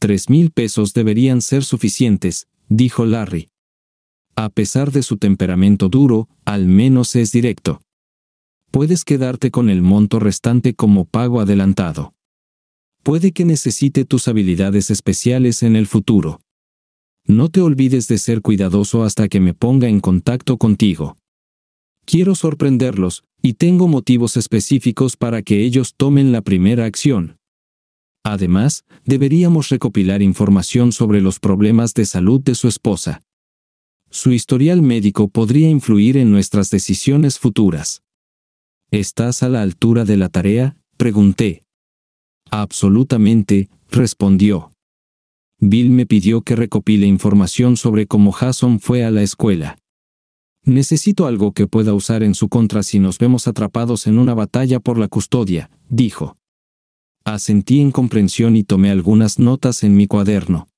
Tres mil pesos deberían ser suficientes, dijo Larry. A pesar de su temperamento duro, al menos es directo. Puedes quedarte con el monto restante como pago adelantado. Puede que necesite tus habilidades especiales en el futuro. No te olvides de ser cuidadoso hasta que me ponga en contacto contigo. Quiero sorprenderlos, y tengo motivos específicos para que ellos tomen la primera acción. Además, deberíamos recopilar información sobre los problemas de salud de su esposa. Su historial médico podría influir en nuestras decisiones futuras. ¿Estás a la altura de la tarea? pregunté. Absolutamente, respondió. Bill me pidió que recopile información sobre cómo Jason fue a la escuela. Necesito algo que pueda usar en su contra si nos vemos atrapados en una batalla por la custodia, dijo. Asentí en comprensión y tomé algunas notas en mi cuaderno.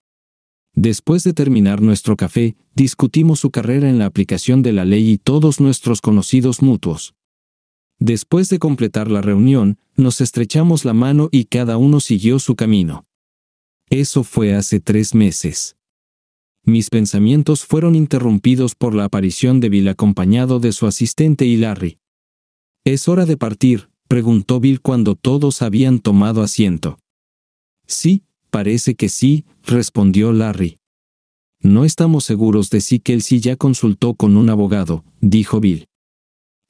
Después de terminar nuestro café, discutimos su carrera en la aplicación de la ley y todos nuestros conocidos mutuos. Después de completar la reunión, nos estrechamos la mano y cada uno siguió su camino. Eso fue hace tres meses. Mis pensamientos fueron interrumpidos por la aparición de Bill acompañado de su asistente y Larry. ¿Es hora de partir? preguntó Bill cuando todos habían tomado asiento. Sí, parece que sí, respondió Larry. No estamos seguros de si Kelsey ya consultó con un abogado, dijo Bill.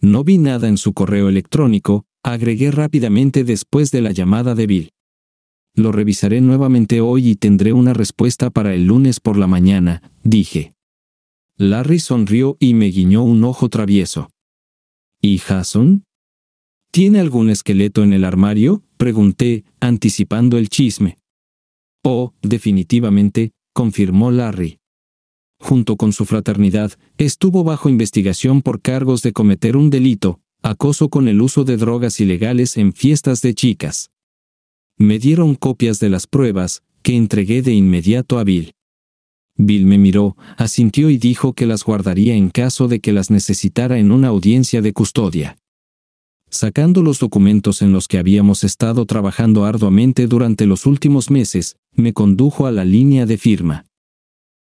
No vi nada en su correo electrónico, agregué rápidamente después de la llamada de Bill. Lo revisaré nuevamente hoy y tendré una respuesta para el lunes por la mañana, dije. Larry sonrió y me guiñó un ojo travieso. ¿Y Hasson? ¿Tiene algún esqueleto en el armario? pregunté, anticipando el chisme. Oh, definitivamente, confirmó Larry. Junto con su fraternidad, estuvo bajo investigación por cargos de cometer un delito, acoso con el uso de drogas ilegales en fiestas de chicas. Me dieron copias de las pruebas, que entregué de inmediato a Bill. Bill me miró, asintió y dijo que las guardaría en caso de que las necesitara en una audiencia de custodia. Sacando los documentos en los que habíamos estado trabajando arduamente durante los últimos meses, me condujo a la línea de firma.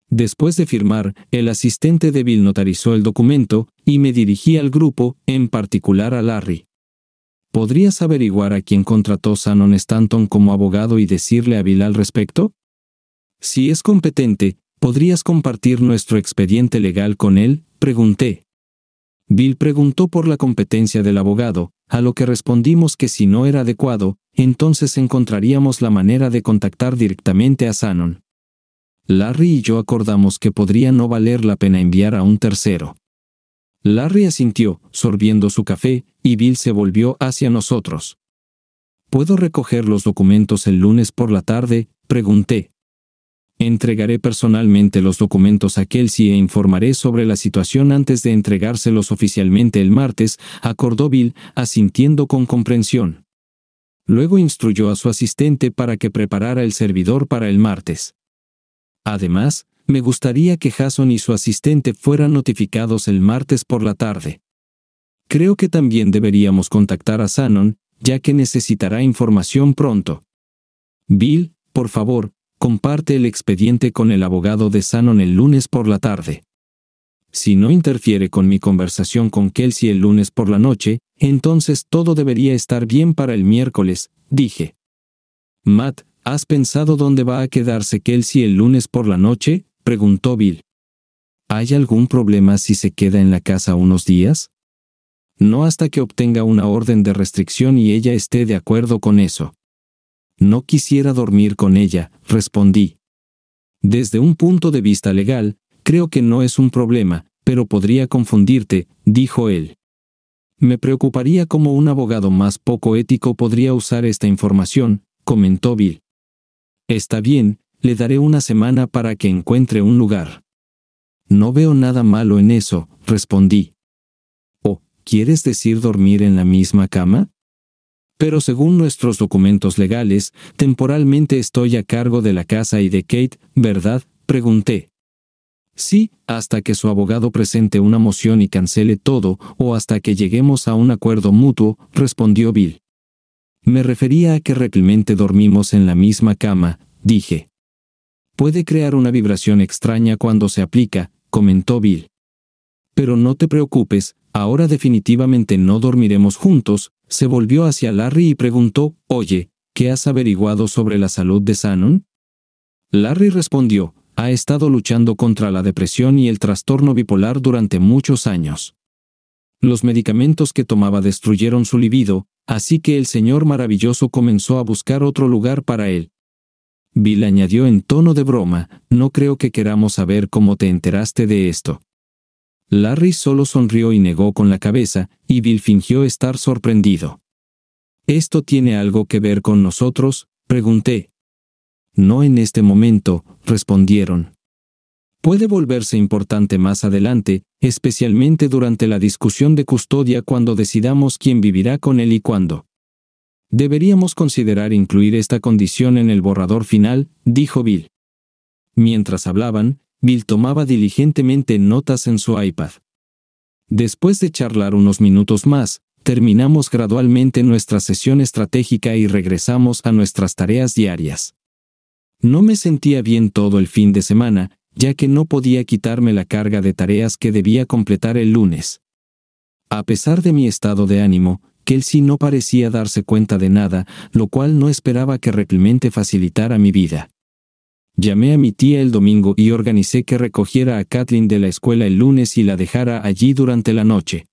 Después de firmar, el asistente de Bill notarizó el documento y me dirigí al grupo, en particular a Larry. ¿Podrías averiguar a quién contrató Sanon Stanton como abogado y decirle a Bill al respecto? Si es competente, ¿podrías compartir nuestro expediente legal con él? Pregunté. Bill preguntó por la competencia del abogado, a lo que respondimos que si no era adecuado, entonces encontraríamos la manera de contactar directamente a Sanon. Larry y yo acordamos que podría no valer la pena enviar a un tercero. Larry asintió, sorbiendo su café, y Bill se volvió hacia nosotros. ¿Puedo recoger los documentos el lunes por la tarde? pregunté. Entregaré personalmente los documentos a Kelsey e informaré sobre la situación antes de entregárselos oficialmente el martes, acordó Bill, asintiendo con comprensión. Luego instruyó a su asistente para que preparara el servidor para el martes. Además, me gustaría que Jason y su asistente fueran notificados el martes por la tarde. Creo que también deberíamos contactar a Shannon, ya que necesitará información pronto. Bill, por favor, comparte el expediente con el abogado de Shannon el lunes por la tarde. Si no interfiere con mi conversación con Kelsey el lunes por la noche, entonces todo debería estar bien para el miércoles, dije. Matt, ¿has pensado dónde va a quedarse Kelsey el lunes por la noche? preguntó Bill. ¿Hay algún problema si se queda en la casa unos días? No hasta que obtenga una orden de restricción y ella esté de acuerdo con eso. No quisiera dormir con ella, respondí. Desde un punto de vista legal, creo que no es un problema, pero podría confundirte, dijo él. Me preocuparía cómo un abogado más poco ético podría usar esta información, comentó Bill. Está bien, le daré una semana para que encuentre un lugar. No veo nada malo en eso, respondí. ¿O oh, quieres decir dormir en la misma cama? Pero según nuestros documentos legales, temporalmente estoy a cargo de la casa y de Kate, ¿verdad? pregunté. Sí, hasta que su abogado presente una moción y cancele todo, o hasta que lleguemos a un acuerdo mutuo, respondió Bill. Me refería a que realmente dormimos en la misma cama, dije. Puede crear una vibración extraña cuando se aplica, comentó Bill. Pero no te preocupes, ahora definitivamente no dormiremos juntos, se volvió hacia Larry y preguntó, oye, ¿qué has averiguado sobre la salud de Shannon? Larry respondió, ha estado luchando contra la depresión y el trastorno bipolar durante muchos años. Los medicamentos que tomaba destruyeron su libido, así que el Señor Maravilloso comenzó a buscar otro lugar para él, Bill añadió en tono de broma, no creo que queramos saber cómo te enteraste de esto. Larry solo sonrió y negó con la cabeza, y Bill fingió estar sorprendido. ¿Esto tiene algo que ver con nosotros? pregunté. No en este momento, respondieron. Puede volverse importante más adelante, especialmente durante la discusión de custodia cuando decidamos quién vivirá con él y cuándo. Deberíamos considerar incluir esta condición en el borrador final, dijo Bill. Mientras hablaban, Bill tomaba diligentemente notas en su iPad. Después de charlar unos minutos más, terminamos gradualmente nuestra sesión estratégica y regresamos a nuestras tareas diarias. No me sentía bien todo el fin de semana, ya que no podía quitarme la carga de tareas que debía completar el lunes. A pesar de mi estado de ánimo, Kelsey no parecía darse cuenta de nada, lo cual no esperaba que realmente facilitara mi vida. Llamé a mi tía el domingo y organicé que recogiera a Kathleen de la escuela el lunes y la dejara allí durante la noche.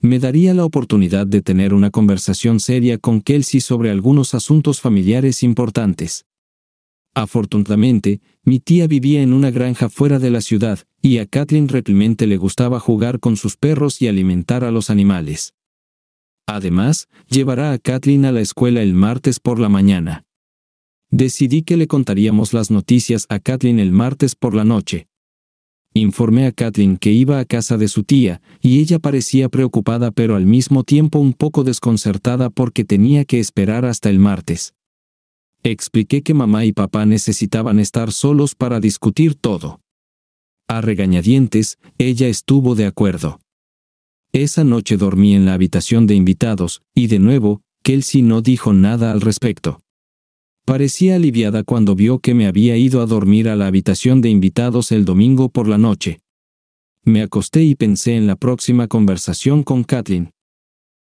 Me daría la oportunidad de tener una conversación seria con Kelsey sobre algunos asuntos familiares importantes. Afortunadamente, mi tía vivía en una granja fuera de la ciudad, y a Kathleen realmente le gustaba jugar con sus perros y alimentar a los animales. Además, llevará a Kathleen a la escuela el martes por la mañana. Decidí que le contaríamos las noticias a Kathleen el martes por la noche. Informé a Kathleen que iba a casa de su tía, y ella parecía preocupada pero al mismo tiempo un poco desconcertada porque tenía que esperar hasta el martes. Expliqué que mamá y papá necesitaban estar solos para discutir todo. A regañadientes, ella estuvo de acuerdo. Esa noche dormí en la habitación de invitados, y de nuevo, Kelsey no dijo nada al respecto. Parecía aliviada cuando vio que me había ido a dormir a la habitación de invitados el domingo por la noche. Me acosté y pensé en la próxima conversación con Kathleen.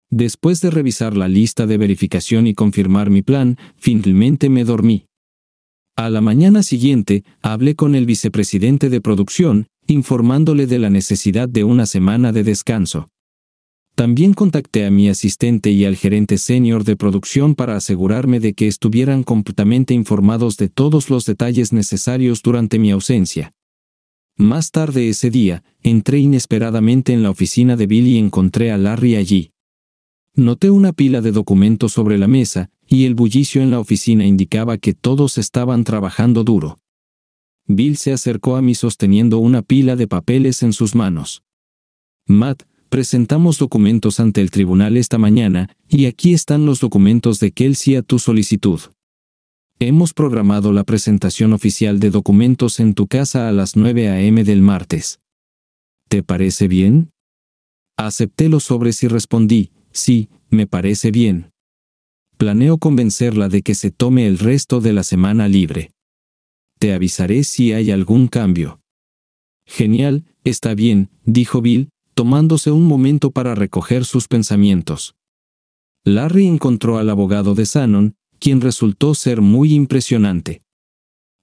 Después de revisar la lista de verificación y confirmar mi plan, finalmente me dormí. A la mañana siguiente, hablé con el vicepresidente de producción, informándole de la necesidad de una semana de descanso. También contacté a mi asistente y al gerente senior de producción para asegurarme de que estuvieran completamente informados de todos los detalles necesarios durante mi ausencia. Más tarde ese día, entré inesperadamente en la oficina de Bill y encontré a Larry allí. Noté una pila de documentos sobre la mesa, y el bullicio en la oficina indicaba que todos estaban trabajando duro. Bill se acercó a mí sosteniendo una pila de papeles en sus manos. Matt, Presentamos documentos ante el tribunal esta mañana, y aquí están los documentos de Kelsey a tu solicitud. Hemos programado la presentación oficial de documentos en tu casa a las 9 a.m. del martes. ¿Te parece bien? Acepté los sobres y respondí, sí, me parece bien. Planeo convencerla de que se tome el resto de la semana libre. Te avisaré si hay algún cambio. Genial, está bien, dijo Bill, tomándose un momento para recoger sus pensamientos. Larry encontró al abogado de Shannon, quien resultó ser muy impresionante.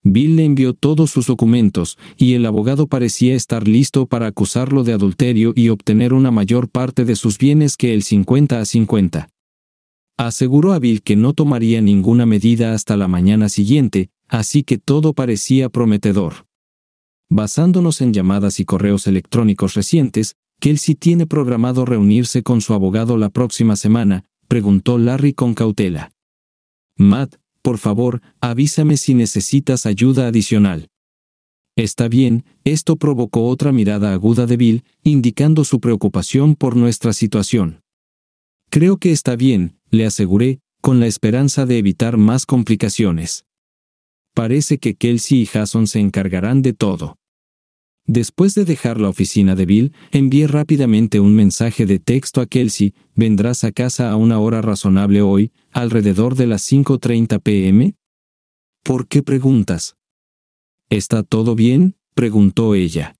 Bill le envió todos sus documentos, y el abogado parecía estar listo para acusarlo de adulterio y obtener una mayor parte de sus bienes que el 50 a 50. Aseguró a Bill que no tomaría ninguna medida hasta la mañana siguiente, así que todo parecía prometedor. Basándonos en llamadas y correos electrónicos recientes, Kelsey tiene programado reunirse con su abogado la próxima semana, preguntó Larry con cautela. Matt, por favor, avísame si necesitas ayuda adicional. Está bien, esto provocó otra mirada aguda de Bill, indicando su preocupación por nuestra situación. Creo que está bien, le aseguré, con la esperanza de evitar más complicaciones. Parece que Kelsey y Jason se encargarán de todo. Después de dejar la oficina de Bill, envié rápidamente un mensaje de texto a Kelsey, ¿vendrás a casa a una hora razonable hoy, alrededor de las 5.30 pm? ¿Por qué preguntas? ¿Está todo bien? preguntó ella.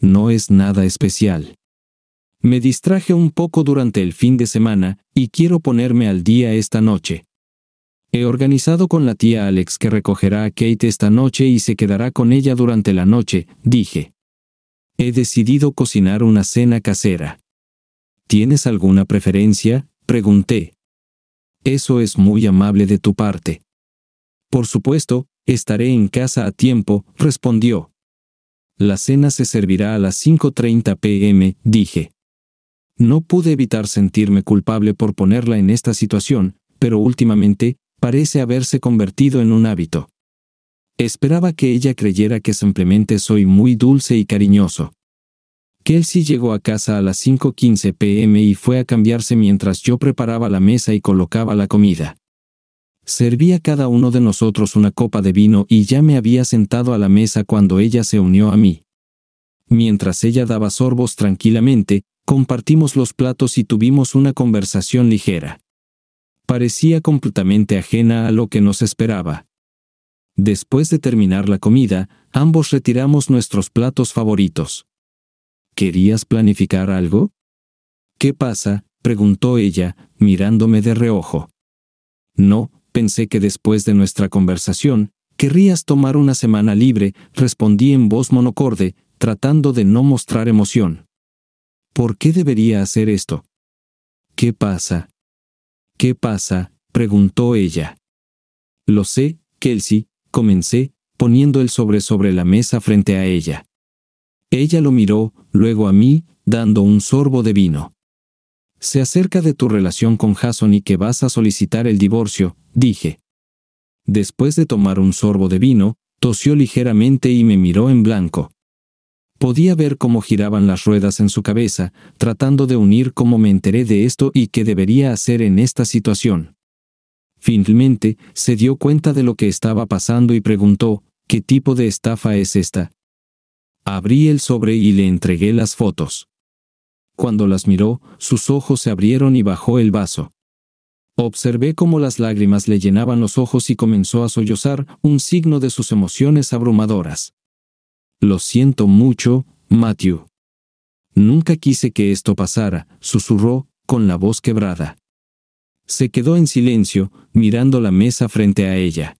No es nada especial. Me distraje un poco durante el fin de semana, y quiero ponerme al día esta noche. He organizado con la tía Alex que recogerá a Kate esta noche y se quedará con ella durante la noche, dije. He decidido cocinar una cena casera. ¿Tienes alguna preferencia? pregunté. Eso es muy amable de tu parte. Por supuesto, estaré en casa a tiempo, respondió. La cena se servirá a las 5.30 pm, dije. No pude evitar sentirme culpable por ponerla en esta situación, pero últimamente, parece haberse convertido en un hábito. Esperaba que ella creyera que simplemente soy muy dulce y cariñoso. Kelsey llegó a casa a las 5.15 pm y fue a cambiarse mientras yo preparaba la mesa y colocaba la comida. Serví a cada uno de nosotros una copa de vino y ya me había sentado a la mesa cuando ella se unió a mí. Mientras ella daba sorbos tranquilamente, compartimos los platos y tuvimos una conversación ligera parecía completamente ajena a lo que nos esperaba. Después de terminar la comida, ambos retiramos nuestros platos favoritos. ¿Querías planificar algo? ¿Qué pasa? preguntó ella, mirándome de reojo. No, pensé que después de nuestra conversación, querrías tomar una semana libre, respondí en voz monocorde, tratando de no mostrar emoción. ¿Por qué debería hacer esto? ¿Qué pasa? ¿Qué pasa? preguntó ella. Lo sé, Kelsey, comencé, poniendo el sobre sobre la mesa frente a ella. Ella lo miró, luego a mí, dando un sorbo de vino. Se acerca de tu relación con Jason y que vas a solicitar el divorcio, dije. Después de tomar un sorbo de vino, tosió ligeramente y me miró en blanco. Podía ver cómo giraban las ruedas en su cabeza, tratando de unir cómo me enteré de esto y qué debería hacer en esta situación. Finalmente, se dio cuenta de lo que estaba pasando y preguntó, ¿qué tipo de estafa es esta? Abrí el sobre y le entregué las fotos. Cuando las miró, sus ojos se abrieron y bajó el vaso. Observé cómo las lágrimas le llenaban los ojos y comenzó a sollozar, un signo de sus emociones abrumadoras. Lo siento mucho, Matthew. Nunca quise que esto pasara, susurró, con la voz quebrada. Se quedó en silencio, mirando la mesa frente a ella.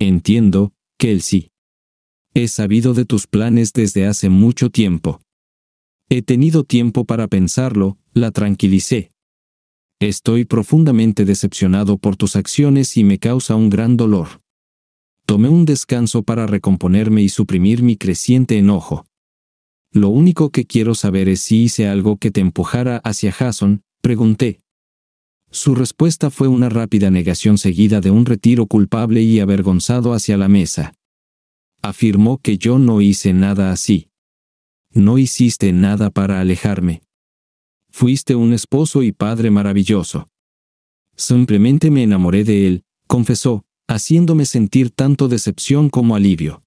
Entiendo, Kelsey. He sabido de tus planes desde hace mucho tiempo. He tenido tiempo para pensarlo, la tranquilicé. Estoy profundamente decepcionado por tus acciones y me causa un gran dolor. Tomé un descanso para recomponerme y suprimir mi creciente enojo. Lo único que quiero saber es si hice algo que te empujara hacia Jason, pregunté. Su respuesta fue una rápida negación seguida de un retiro culpable y avergonzado hacia la mesa. Afirmó que yo no hice nada así. No hiciste nada para alejarme. Fuiste un esposo y padre maravilloso. Simplemente me enamoré de él, confesó, haciéndome sentir tanto decepción como alivio.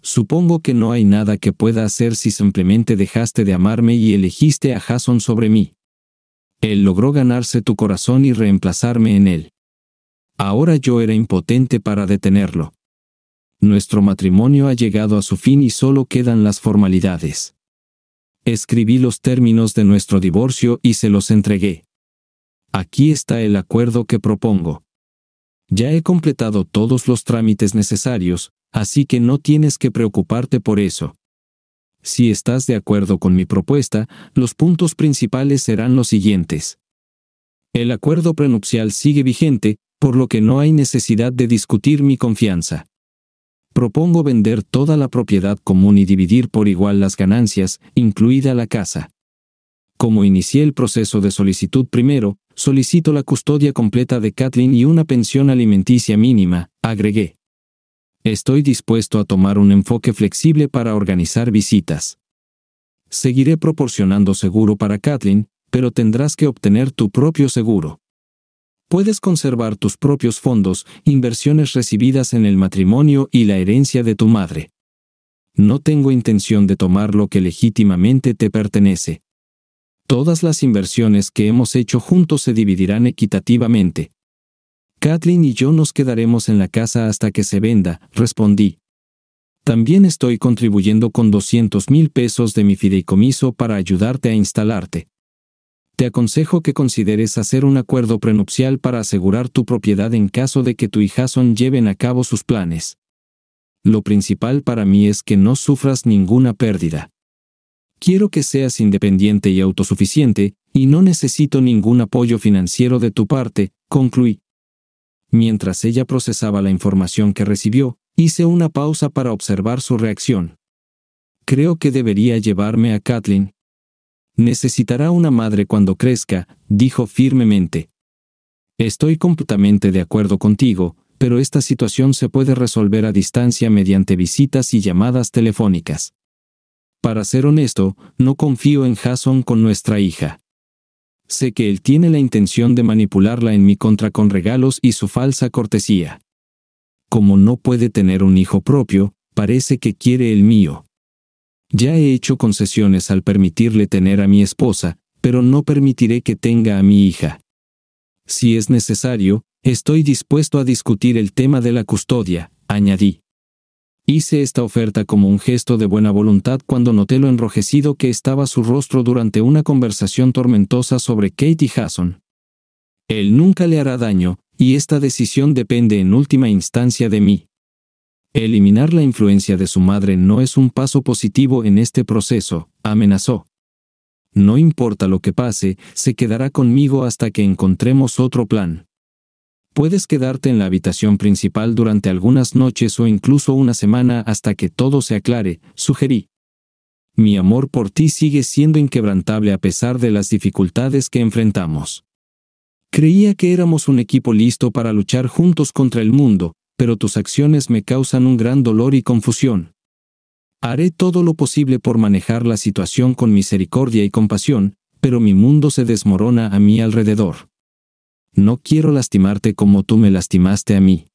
Supongo que no hay nada que pueda hacer si simplemente dejaste de amarme y elegiste a Jason sobre mí. Él logró ganarse tu corazón y reemplazarme en él. Ahora yo era impotente para detenerlo. Nuestro matrimonio ha llegado a su fin y solo quedan las formalidades. Escribí los términos de nuestro divorcio y se los entregué. Aquí está el acuerdo que propongo. Ya he completado todos los trámites necesarios, así que no tienes que preocuparte por eso. Si estás de acuerdo con mi propuesta, los puntos principales serán los siguientes. El acuerdo prenupcial sigue vigente, por lo que no hay necesidad de discutir mi confianza. Propongo vender toda la propiedad común y dividir por igual las ganancias, incluida la casa. Como inicié el proceso de solicitud primero, solicito la custodia completa de Kathleen y una pensión alimenticia mínima, agregué. Estoy dispuesto a tomar un enfoque flexible para organizar visitas. Seguiré proporcionando seguro para Kathleen, pero tendrás que obtener tu propio seguro. Puedes conservar tus propios fondos, inversiones recibidas en el matrimonio y la herencia de tu madre. No tengo intención de tomar lo que legítimamente te pertenece, Todas las inversiones que hemos hecho juntos se dividirán equitativamente. Kathleen y yo nos quedaremos en la casa hasta que se venda, respondí. También estoy contribuyendo con 200 mil pesos de mi fideicomiso para ayudarte a instalarte. Te aconsejo que consideres hacer un acuerdo prenupcial para asegurar tu propiedad en caso de que tu y lleven a cabo sus planes. Lo principal para mí es que no sufras ninguna pérdida. Quiero que seas independiente y autosuficiente, y no necesito ningún apoyo financiero de tu parte, concluí. Mientras ella procesaba la información que recibió, hice una pausa para observar su reacción. Creo que debería llevarme a Kathleen. Necesitará una madre cuando crezca, dijo firmemente. Estoy completamente de acuerdo contigo, pero esta situación se puede resolver a distancia mediante visitas y llamadas telefónicas. Para ser honesto, no confío en Jason con nuestra hija. Sé que él tiene la intención de manipularla en mi contra con regalos y su falsa cortesía. Como no puede tener un hijo propio, parece que quiere el mío. Ya he hecho concesiones al permitirle tener a mi esposa, pero no permitiré que tenga a mi hija. Si es necesario, estoy dispuesto a discutir el tema de la custodia, añadí. Hice esta oferta como un gesto de buena voluntad cuando noté lo enrojecido que estaba su rostro durante una conversación tormentosa sobre Katie Hasson. Él nunca le hará daño, y esta decisión depende en última instancia de mí. Eliminar la influencia de su madre no es un paso positivo en este proceso, amenazó. No importa lo que pase, se quedará conmigo hasta que encontremos otro plan. Puedes quedarte en la habitación principal durante algunas noches o incluso una semana hasta que todo se aclare, sugerí. Mi amor por ti sigue siendo inquebrantable a pesar de las dificultades que enfrentamos. Creía que éramos un equipo listo para luchar juntos contra el mundo, pero tus acciones me causan un gran dolor y confusión. Haré todo lo posible por manejar la situación con misericordia y compasión, pero mi mundo se desmorona a mi alrededor. No quiero lastimarte como tú me lastimaste a mí.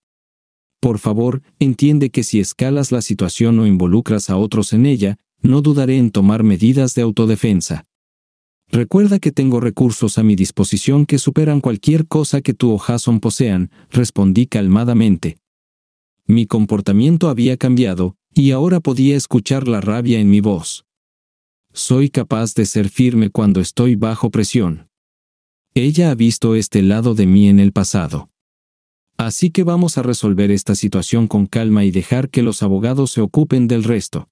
Por favor, entiende que si escalas la situación o involucras a otros en ella, no dudaré en tomar medidas de autodefensa. Recuerda que tengo recursos a mi disposición que superan cualquier cosa que tú o Jason posean, respondí calmadamente. Mi comportamiento había cambiado, y ahora podía escuchar la rabia en mi voz. Soy capaz de ser firme cuando estoy bajo presión. Ella ha visto este lado de mí en el pasado. Así que vamos a resolver esta situación con calma y dejar que los abogados se ocupen del resto.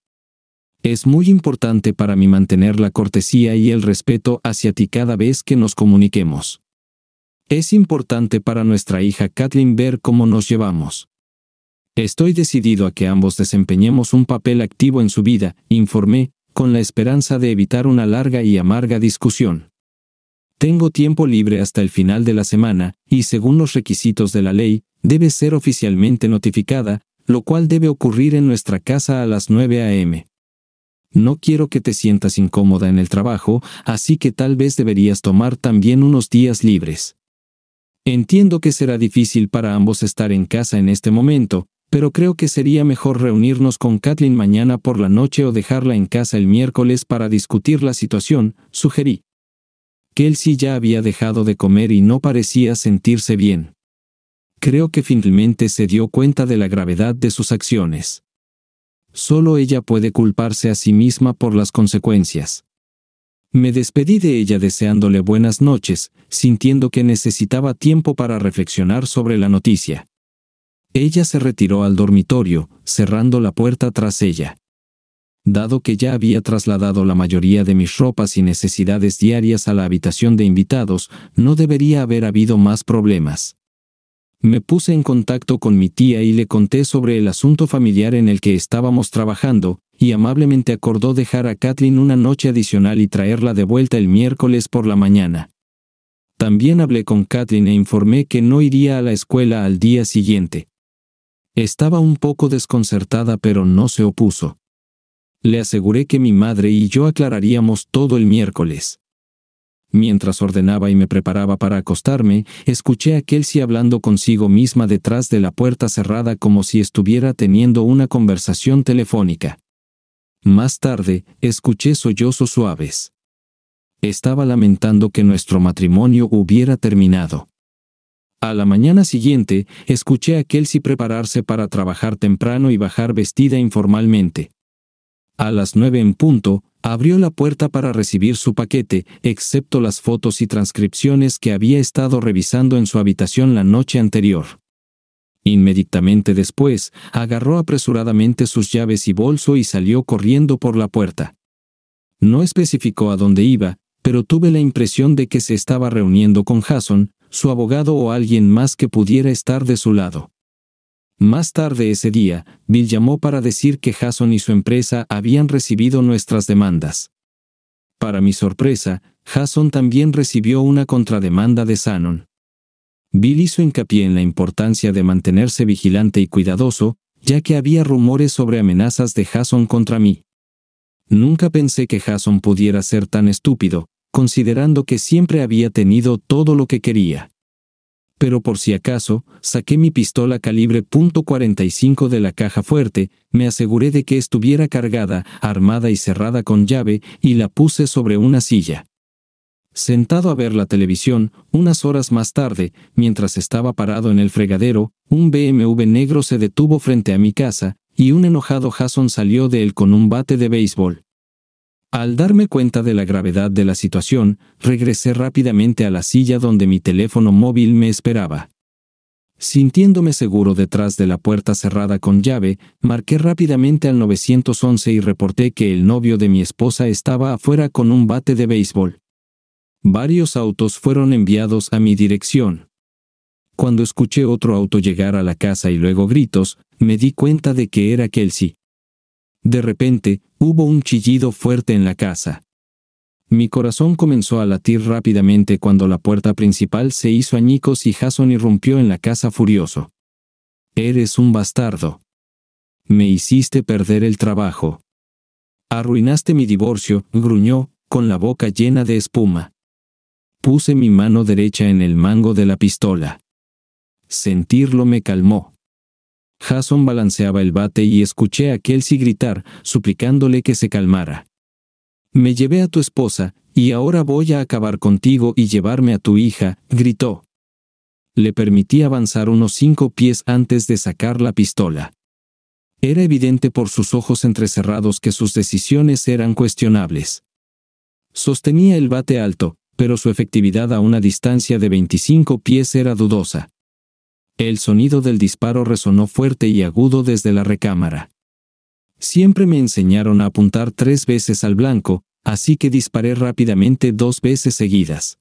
Es muy importante para mí mantener la cortesía y el respeto hacia ti cada vez que nos comuniquemos. Es importante para nuestra hija Kathleen ver cómo nos llevamos. Estoy decidido a que ambos desempeñemos un papel activo en su vida, informé, con la esperanza de evitar una larga y amarga discusión. Tengo tiempo libre hasta el final de la semana, y según los requisitos de la ley, debe ser oficialmente notificada, lo cual debe ocurrir en nuestra casa a las 9 a.m. No quiero que te sientas incómoda en el trabajo, así que tal vez deberías tomar también unos días libres. Entiendo que será difícil para ambos estar en casa en este momento, pero creo que sería mejor reunirnos con Kathleen mañana por la noche o dejarla en casa el miércoles para discutir la situación, sugerí. Kelsey ya había dejado de comer y no parecía sentirse bien. Creo que finalmente se dio cuenta de la gravedad de sus acciones. Solo ella puede culparse a sí misma por las consecuencias. Me despedí de ella deseándole buenas noches, sintiendo que necesitaba tiempo para reflexionar sobre la noticia. Ella se retiró al dormitorio, cerrando la puerta tras ella dado que ya había trasladado la mayoría de mis ropas y necesidades diarias a la habitación de invitados, no debería haber habido más problemas. Me puse en contacto con mi tía y le conté sobre el asunto familiar en el que estábamos trabajando, y amablemente acordó dejar a Kathleen una noche adicional y traerla de vuelta el miércoles por la mañana. También hablé con Kathleen e informé que no iría a la escuela al día siguiente. Estaba un poco desconcertada pero no se opuso. Le aseguré que mi madre y yo aclararíamos todo el miércoles. Mientras ordenaba y me preparaba para acostarme, escuché a Kelsey hablando consigo misma detrás de la puerta cerrada como si estuviera teniendo una conversación telefónica. Más tarde, escuché sollozos suaves. Estaba lamentando que nuestro matrimonio hubiera terminado. A la mañana siguiente, escuché a Kelsey prepararse para trabajar temprano y bajar vestida informalmente. A las nueve en punto, abrió la puerta para recibir su paquete, excepto las fotos y transcripciones que había estado revisando en su habitación la noche anterior. Inmediatamente después, agarró apresuradamente sus llaves y bolso y salió corriendo por la puerta. No especificó a dónde iba, pero tuve la impresión de que se estaba reuniendo con Jason, su abogado o alguien más que pudiera estar de su lado. Más tarde ese día, Bill llamó para decir que Jason y su empresa habían recibido nuestras demandas. Para mi sorpresa, Jason también recibió una contrademanda de Sanon. Bill hizo hincapié en la importancia de mantenerse vigilante y cuidadoso, ya que había rumores sobre amenazas de Jason contra mí. Nunca pensé que Jason pudiera ser tan estúpido, considerando que siempre había tenido todo lo que quería pero por si acaso, saqué mi pistola calibre .45 de la caja fuerte, me aseguré de que estuviera cargada, armada y cerrada con llave, y la puse sobre una silla. Sentado a ver la televisión, unas horas más tarde, mientras estaba parado en el fregadero, un BMW negro se detuvo frente a mi casa, y un enojado Jason salió de él con un bate de béisbol. Al darme cuenta de la gravedad de la situación, regresé rápidamente a la silla donde mi teléfono móvil me esperaba. Sintiéndome seguro detrás de la puerta cerrada con llave, marqué rápidamente al 911 y reporté que el novio de mi esposa estaba afuera con un bate de béisbol. Varios autos fueron enviados a mi dirección. Cuando escuché otro auto llegar a la casa y luego gritos, me di cuenta de que era Kelsey. De repente, hubo un chillido fuerte en la casa. Mi corazón comenzó a latir rápidamente cuando la puerta principal se hizo añicos y Jason irrumpió en la casa furioso. Eres un bastardo. Me hiciste perder el trabajo. Arruinaste mi divorcio, gruñó, con la boca llena de espuma. Puse mi mano derecha en el mango de la pistola. Sentirlo me calmó. Jason balanceaba el bate y escuché a Kelsey gritar, suplicándole que se calmara. Me llevé a tu esposa, y ahora voy a acabar contigo y llevarme a tu hija, gritó. Le permití avanzar unos cinco pies antes de sacar la pistola. Era evidente por sus ojos entrecerrados que sus decisiones eran cuestionables. Sostenía el bate alto, pero su efectividad a una distancia de 25 pies era dudosa. El sonido del disparo resonó fuerte y agudo desde la recámara. Siempre me enseñaron a apuntar tres veces al blanco, así que disparé rápidamente dos veces seguidas.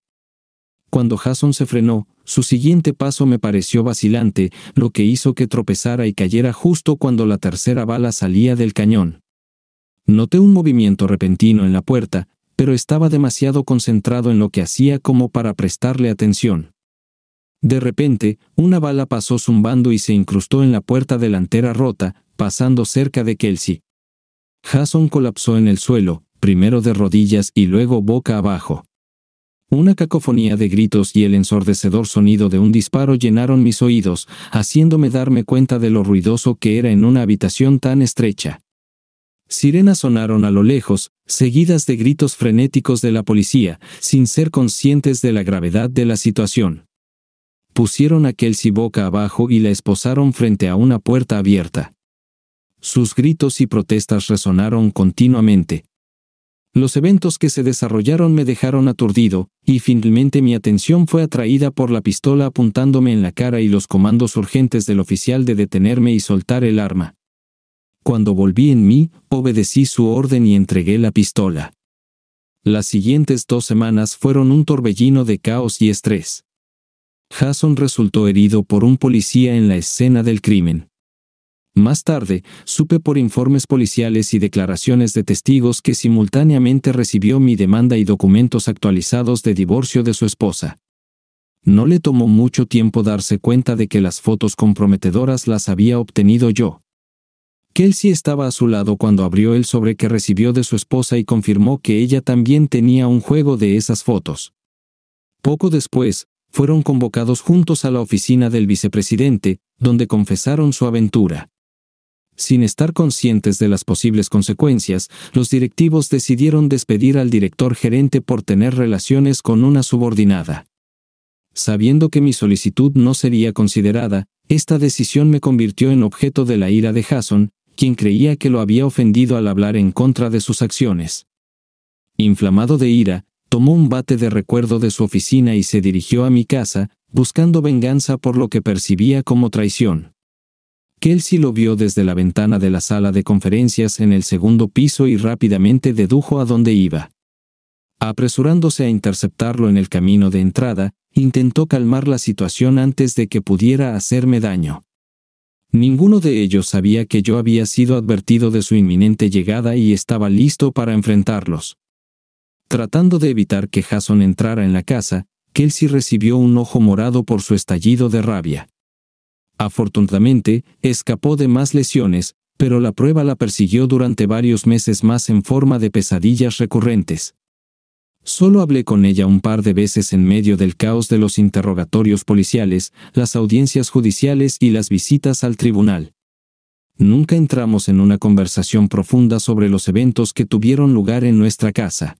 Cuando Jason se frenó, su siguiente paso me pareció vacilante, lo que hizo que tropezara y cayera justo cuando la tercera bala salía del cañón. Noté un movimiento repentino en la puerta, pero estaba demasiado concentrado en lo que hacía como para prestarle atención. De repente, una bala pasó zumbando y se incrustó en la puerta delantera rota, pasando cerca de Kelsey. Jason colapsó en el suelo, primero de rodillas y luego boca abajo. Una cacofonía de gritos y el ensordecedor sonido de un disparo llenaron mis oídos, haciéndome darme cuenta de lo ruidoso que era en una habitación tan estrecha. Sirenas sonaron a lo lejos, seguidas de gritos frenéticos de la policía, sin ser conscientes de la gravedad de la situación pusieron a Kelsey boca abajo y la esposaron frente a una puerta abierta. Sus gritos y protestas resonaron continuamente. Los eventos que se desarrollaron me dejaron aturdido, y finalmente mi atención fue atraída por la pistola apuntándome en la cara y los comandos urgentes del oficial de detenerme y soltar el arma. Cuando volví en mí, obedecí su orden y entregué la pistola. Las siguientes dos semanas fueron un torbellino de caos y estrés. Hasson resultó herido por un policía en la escena del crimen. Más tarde, supe por informes policiales y declaraciones de testigos que simultáneamente recibió mi demanda y documentos actualizados de divorcio de su esposa. No le tomó mucho tiempo darse cuenta de que las fotos comprometedoras las había obtenido yo. Kelsey estaba a su lado cuando abrió el sobre que recibió de su esposa y confirmó que ella también tenía un juego de esas fotos. Poco después, fueron convocados juntos a la oficina del vicepresidente, donde confesaron su aventura. Sin estar conscientes de las posibles consecuencias, los directivos decidieron despedir al director gerente por tener relaciones con una subordinada. Sabiendo que mi solicitud no sería considerada, esta decisión me convirtió en objeto de la ira de Hasson, quien creía que lo había ofendido al hablar en contra de sus acciones. Inflamado de ira, tomó un bate de recuerdo de su oficina y se dirigió a mi casa, buscando venganza por lo que percibía como traición. Kelsey lo vio desde la ventana de la sala de conferencias en el segundo piso y rápidamente dedujo a dónde iba. Apresurándose a interceptarlo en el camino de entrada, intentó calmar la situación antes de que pudiera hacerme daño. Ninguno de ellos sabía que yo había sido advertido de su inminente llegada y estaba listo para enfrentarlos. Tratando de evitar que Jason entrara en la casa, Kelsey recibió un ojo morado por su estallido de rabia. Afortunadamente, escapó de más lesiones, pero la prueba la persiguió durante varios meses más en forma de pesadillas recurrentes. Solo hablé con ella un par de veces en medio del caos de los interrogatorios policiales, las audiencias judiciales y las visitas al tribunal. Nunca entramos en una conversación profunda sobre los eventos que tuvieron lugar en nuestra casa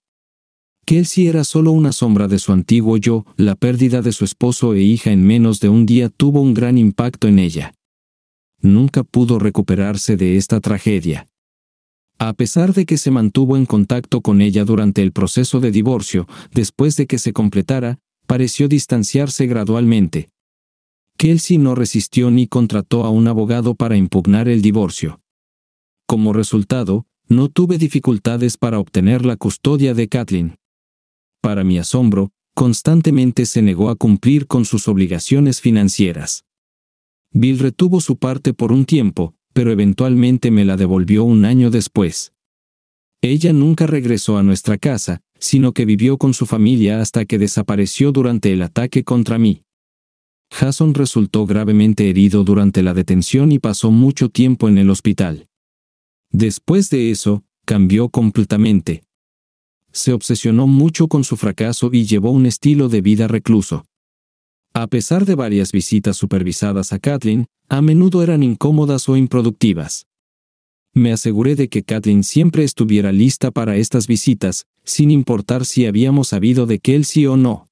que era solo una sombra de su antiguo yo, la pérdida de su esposo e hija en menos de un día tuvo un gran impacto en ella. Nunca pudo recuperarse de esta tragedia. A pesar de que se mantuvo en contacto con ella durante el proceso de divorcio, después de que se completara, pareció distanciarse gradualmente. Kelsey no resistió ni contrató a un abogado para impugnar el divorcio. Como resultado, no tuve dificultades para obtener la custodia de Kathleen para mi asombro, constantemente se negó a cumplir con sus obligaciones financieras. Bill retuvo su parte por un tiempo, pero eventualmente me la devolvió un año después. Ella nunca regresó a nuestra casa, sino que vivió con su familia hasta que desapareció durante el ataque contra mí. Jason resultó gravemente herido durante la detención y pasó mucho tiempo en el hospital. Después de eso, cambió completamente, se obsesionó mucho con su fracaso y llevó un estilo de vida recluso. A pesar de varias visitas supervisadas a Kathleen, a menudo eran incómodas o improductivas. Me aseguré de que Kathleen siempre estuviera lista para estas visitas, sin importar si habíamos sabido de Kelsey o no.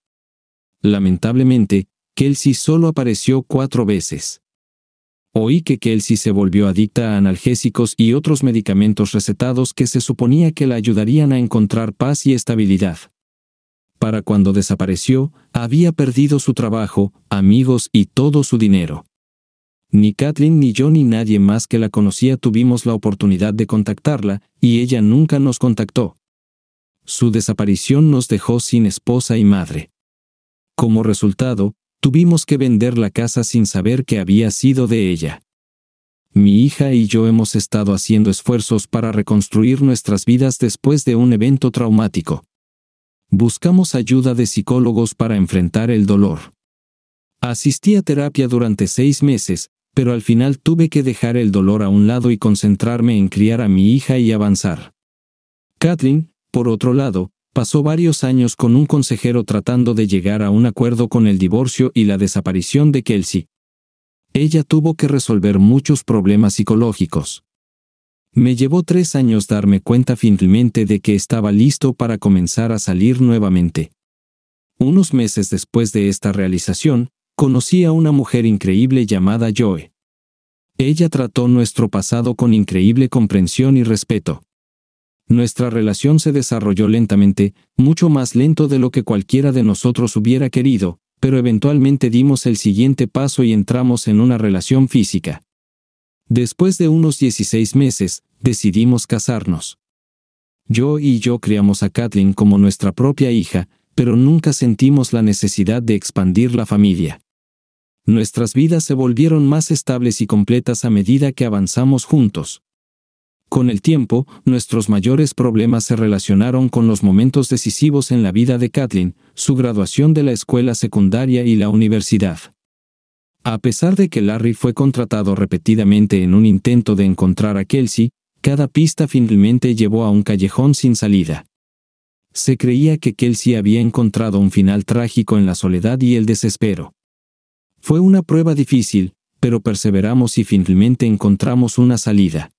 Lamentablemente, Kelsey solo apareció cuatro veces. Oí que Kelsey se volvió adicta a analgésicos y otros medicamentos recetados que se suponía que la ayudarían a encontrar paz y estabilidad. Para cuando desapareció, había perdido su trabajo, amigos y todo su dinero. Ni Kathleen ni yo ni nadie más que la conocía tuvimos la oportunidad de contactarla, y ella nunca nos contactó. Su desaparición nos dejó sin esposa y madre. Como resultado, Tuvimos que vender la casa sin saber qué había sido de ella. Mi hija y yo hemos estado haciendo esfuerzos para reconstruir nuestras vidas después de un evento traumático. Buscamos ayuda de psicólogos para enfrentar el dolor. Asistí a terapia durante seis meses, pero al final tuve que dejar el dolor a un lado y concentrarme en criar a mi hija y avanzar. Kathleen, por otro lado, pasó varios años con un consejero tratando de llegar a un acuerdo con el divorcio y la desaparición de Kelsey. Ella tuvo que resolver muchos problemas psicológicos. Me llevó tres años darme cuenta finalmente de que estaba listo para comenzar a salir nuevamente. Unos meses después de esta realización, conocí a una mujer increíble llamada Joe. Ella trató nuestro pasado con increíble comprensión y respeto nuestra relación se desarrolló lentamente, mucho más lento de lo que cualquiera de nosotros hubiera querido, pero eventualmente dimos el siguiente paso y entramos en una relación física. Después de unos 16 meses, decidimos casarnos. Yo y yo criamos a Kathleen como nuestra propia hija, pero nunca sentimos la necesidad de expandir la familia. Nuestras vidas se volvieron más estables y completas a medida que avanzamos juntos. Con el tiempo, nuestros mayores problemas se relacionaron con los momentos decisivos en la vida de Kathleen, su graduación de la escuela secundaria y la universidad. A pesar de que Larry fue contratado repetidamente en un intento de encontrar a Kelsey, cada pista finalmente llevó a un callejón sin salida. Se creía que Kelsey había encontrado un final trágico en la soledad y el desespero. Fue una prueba difícil, pero perseveramos y finalmente encontramos una salida.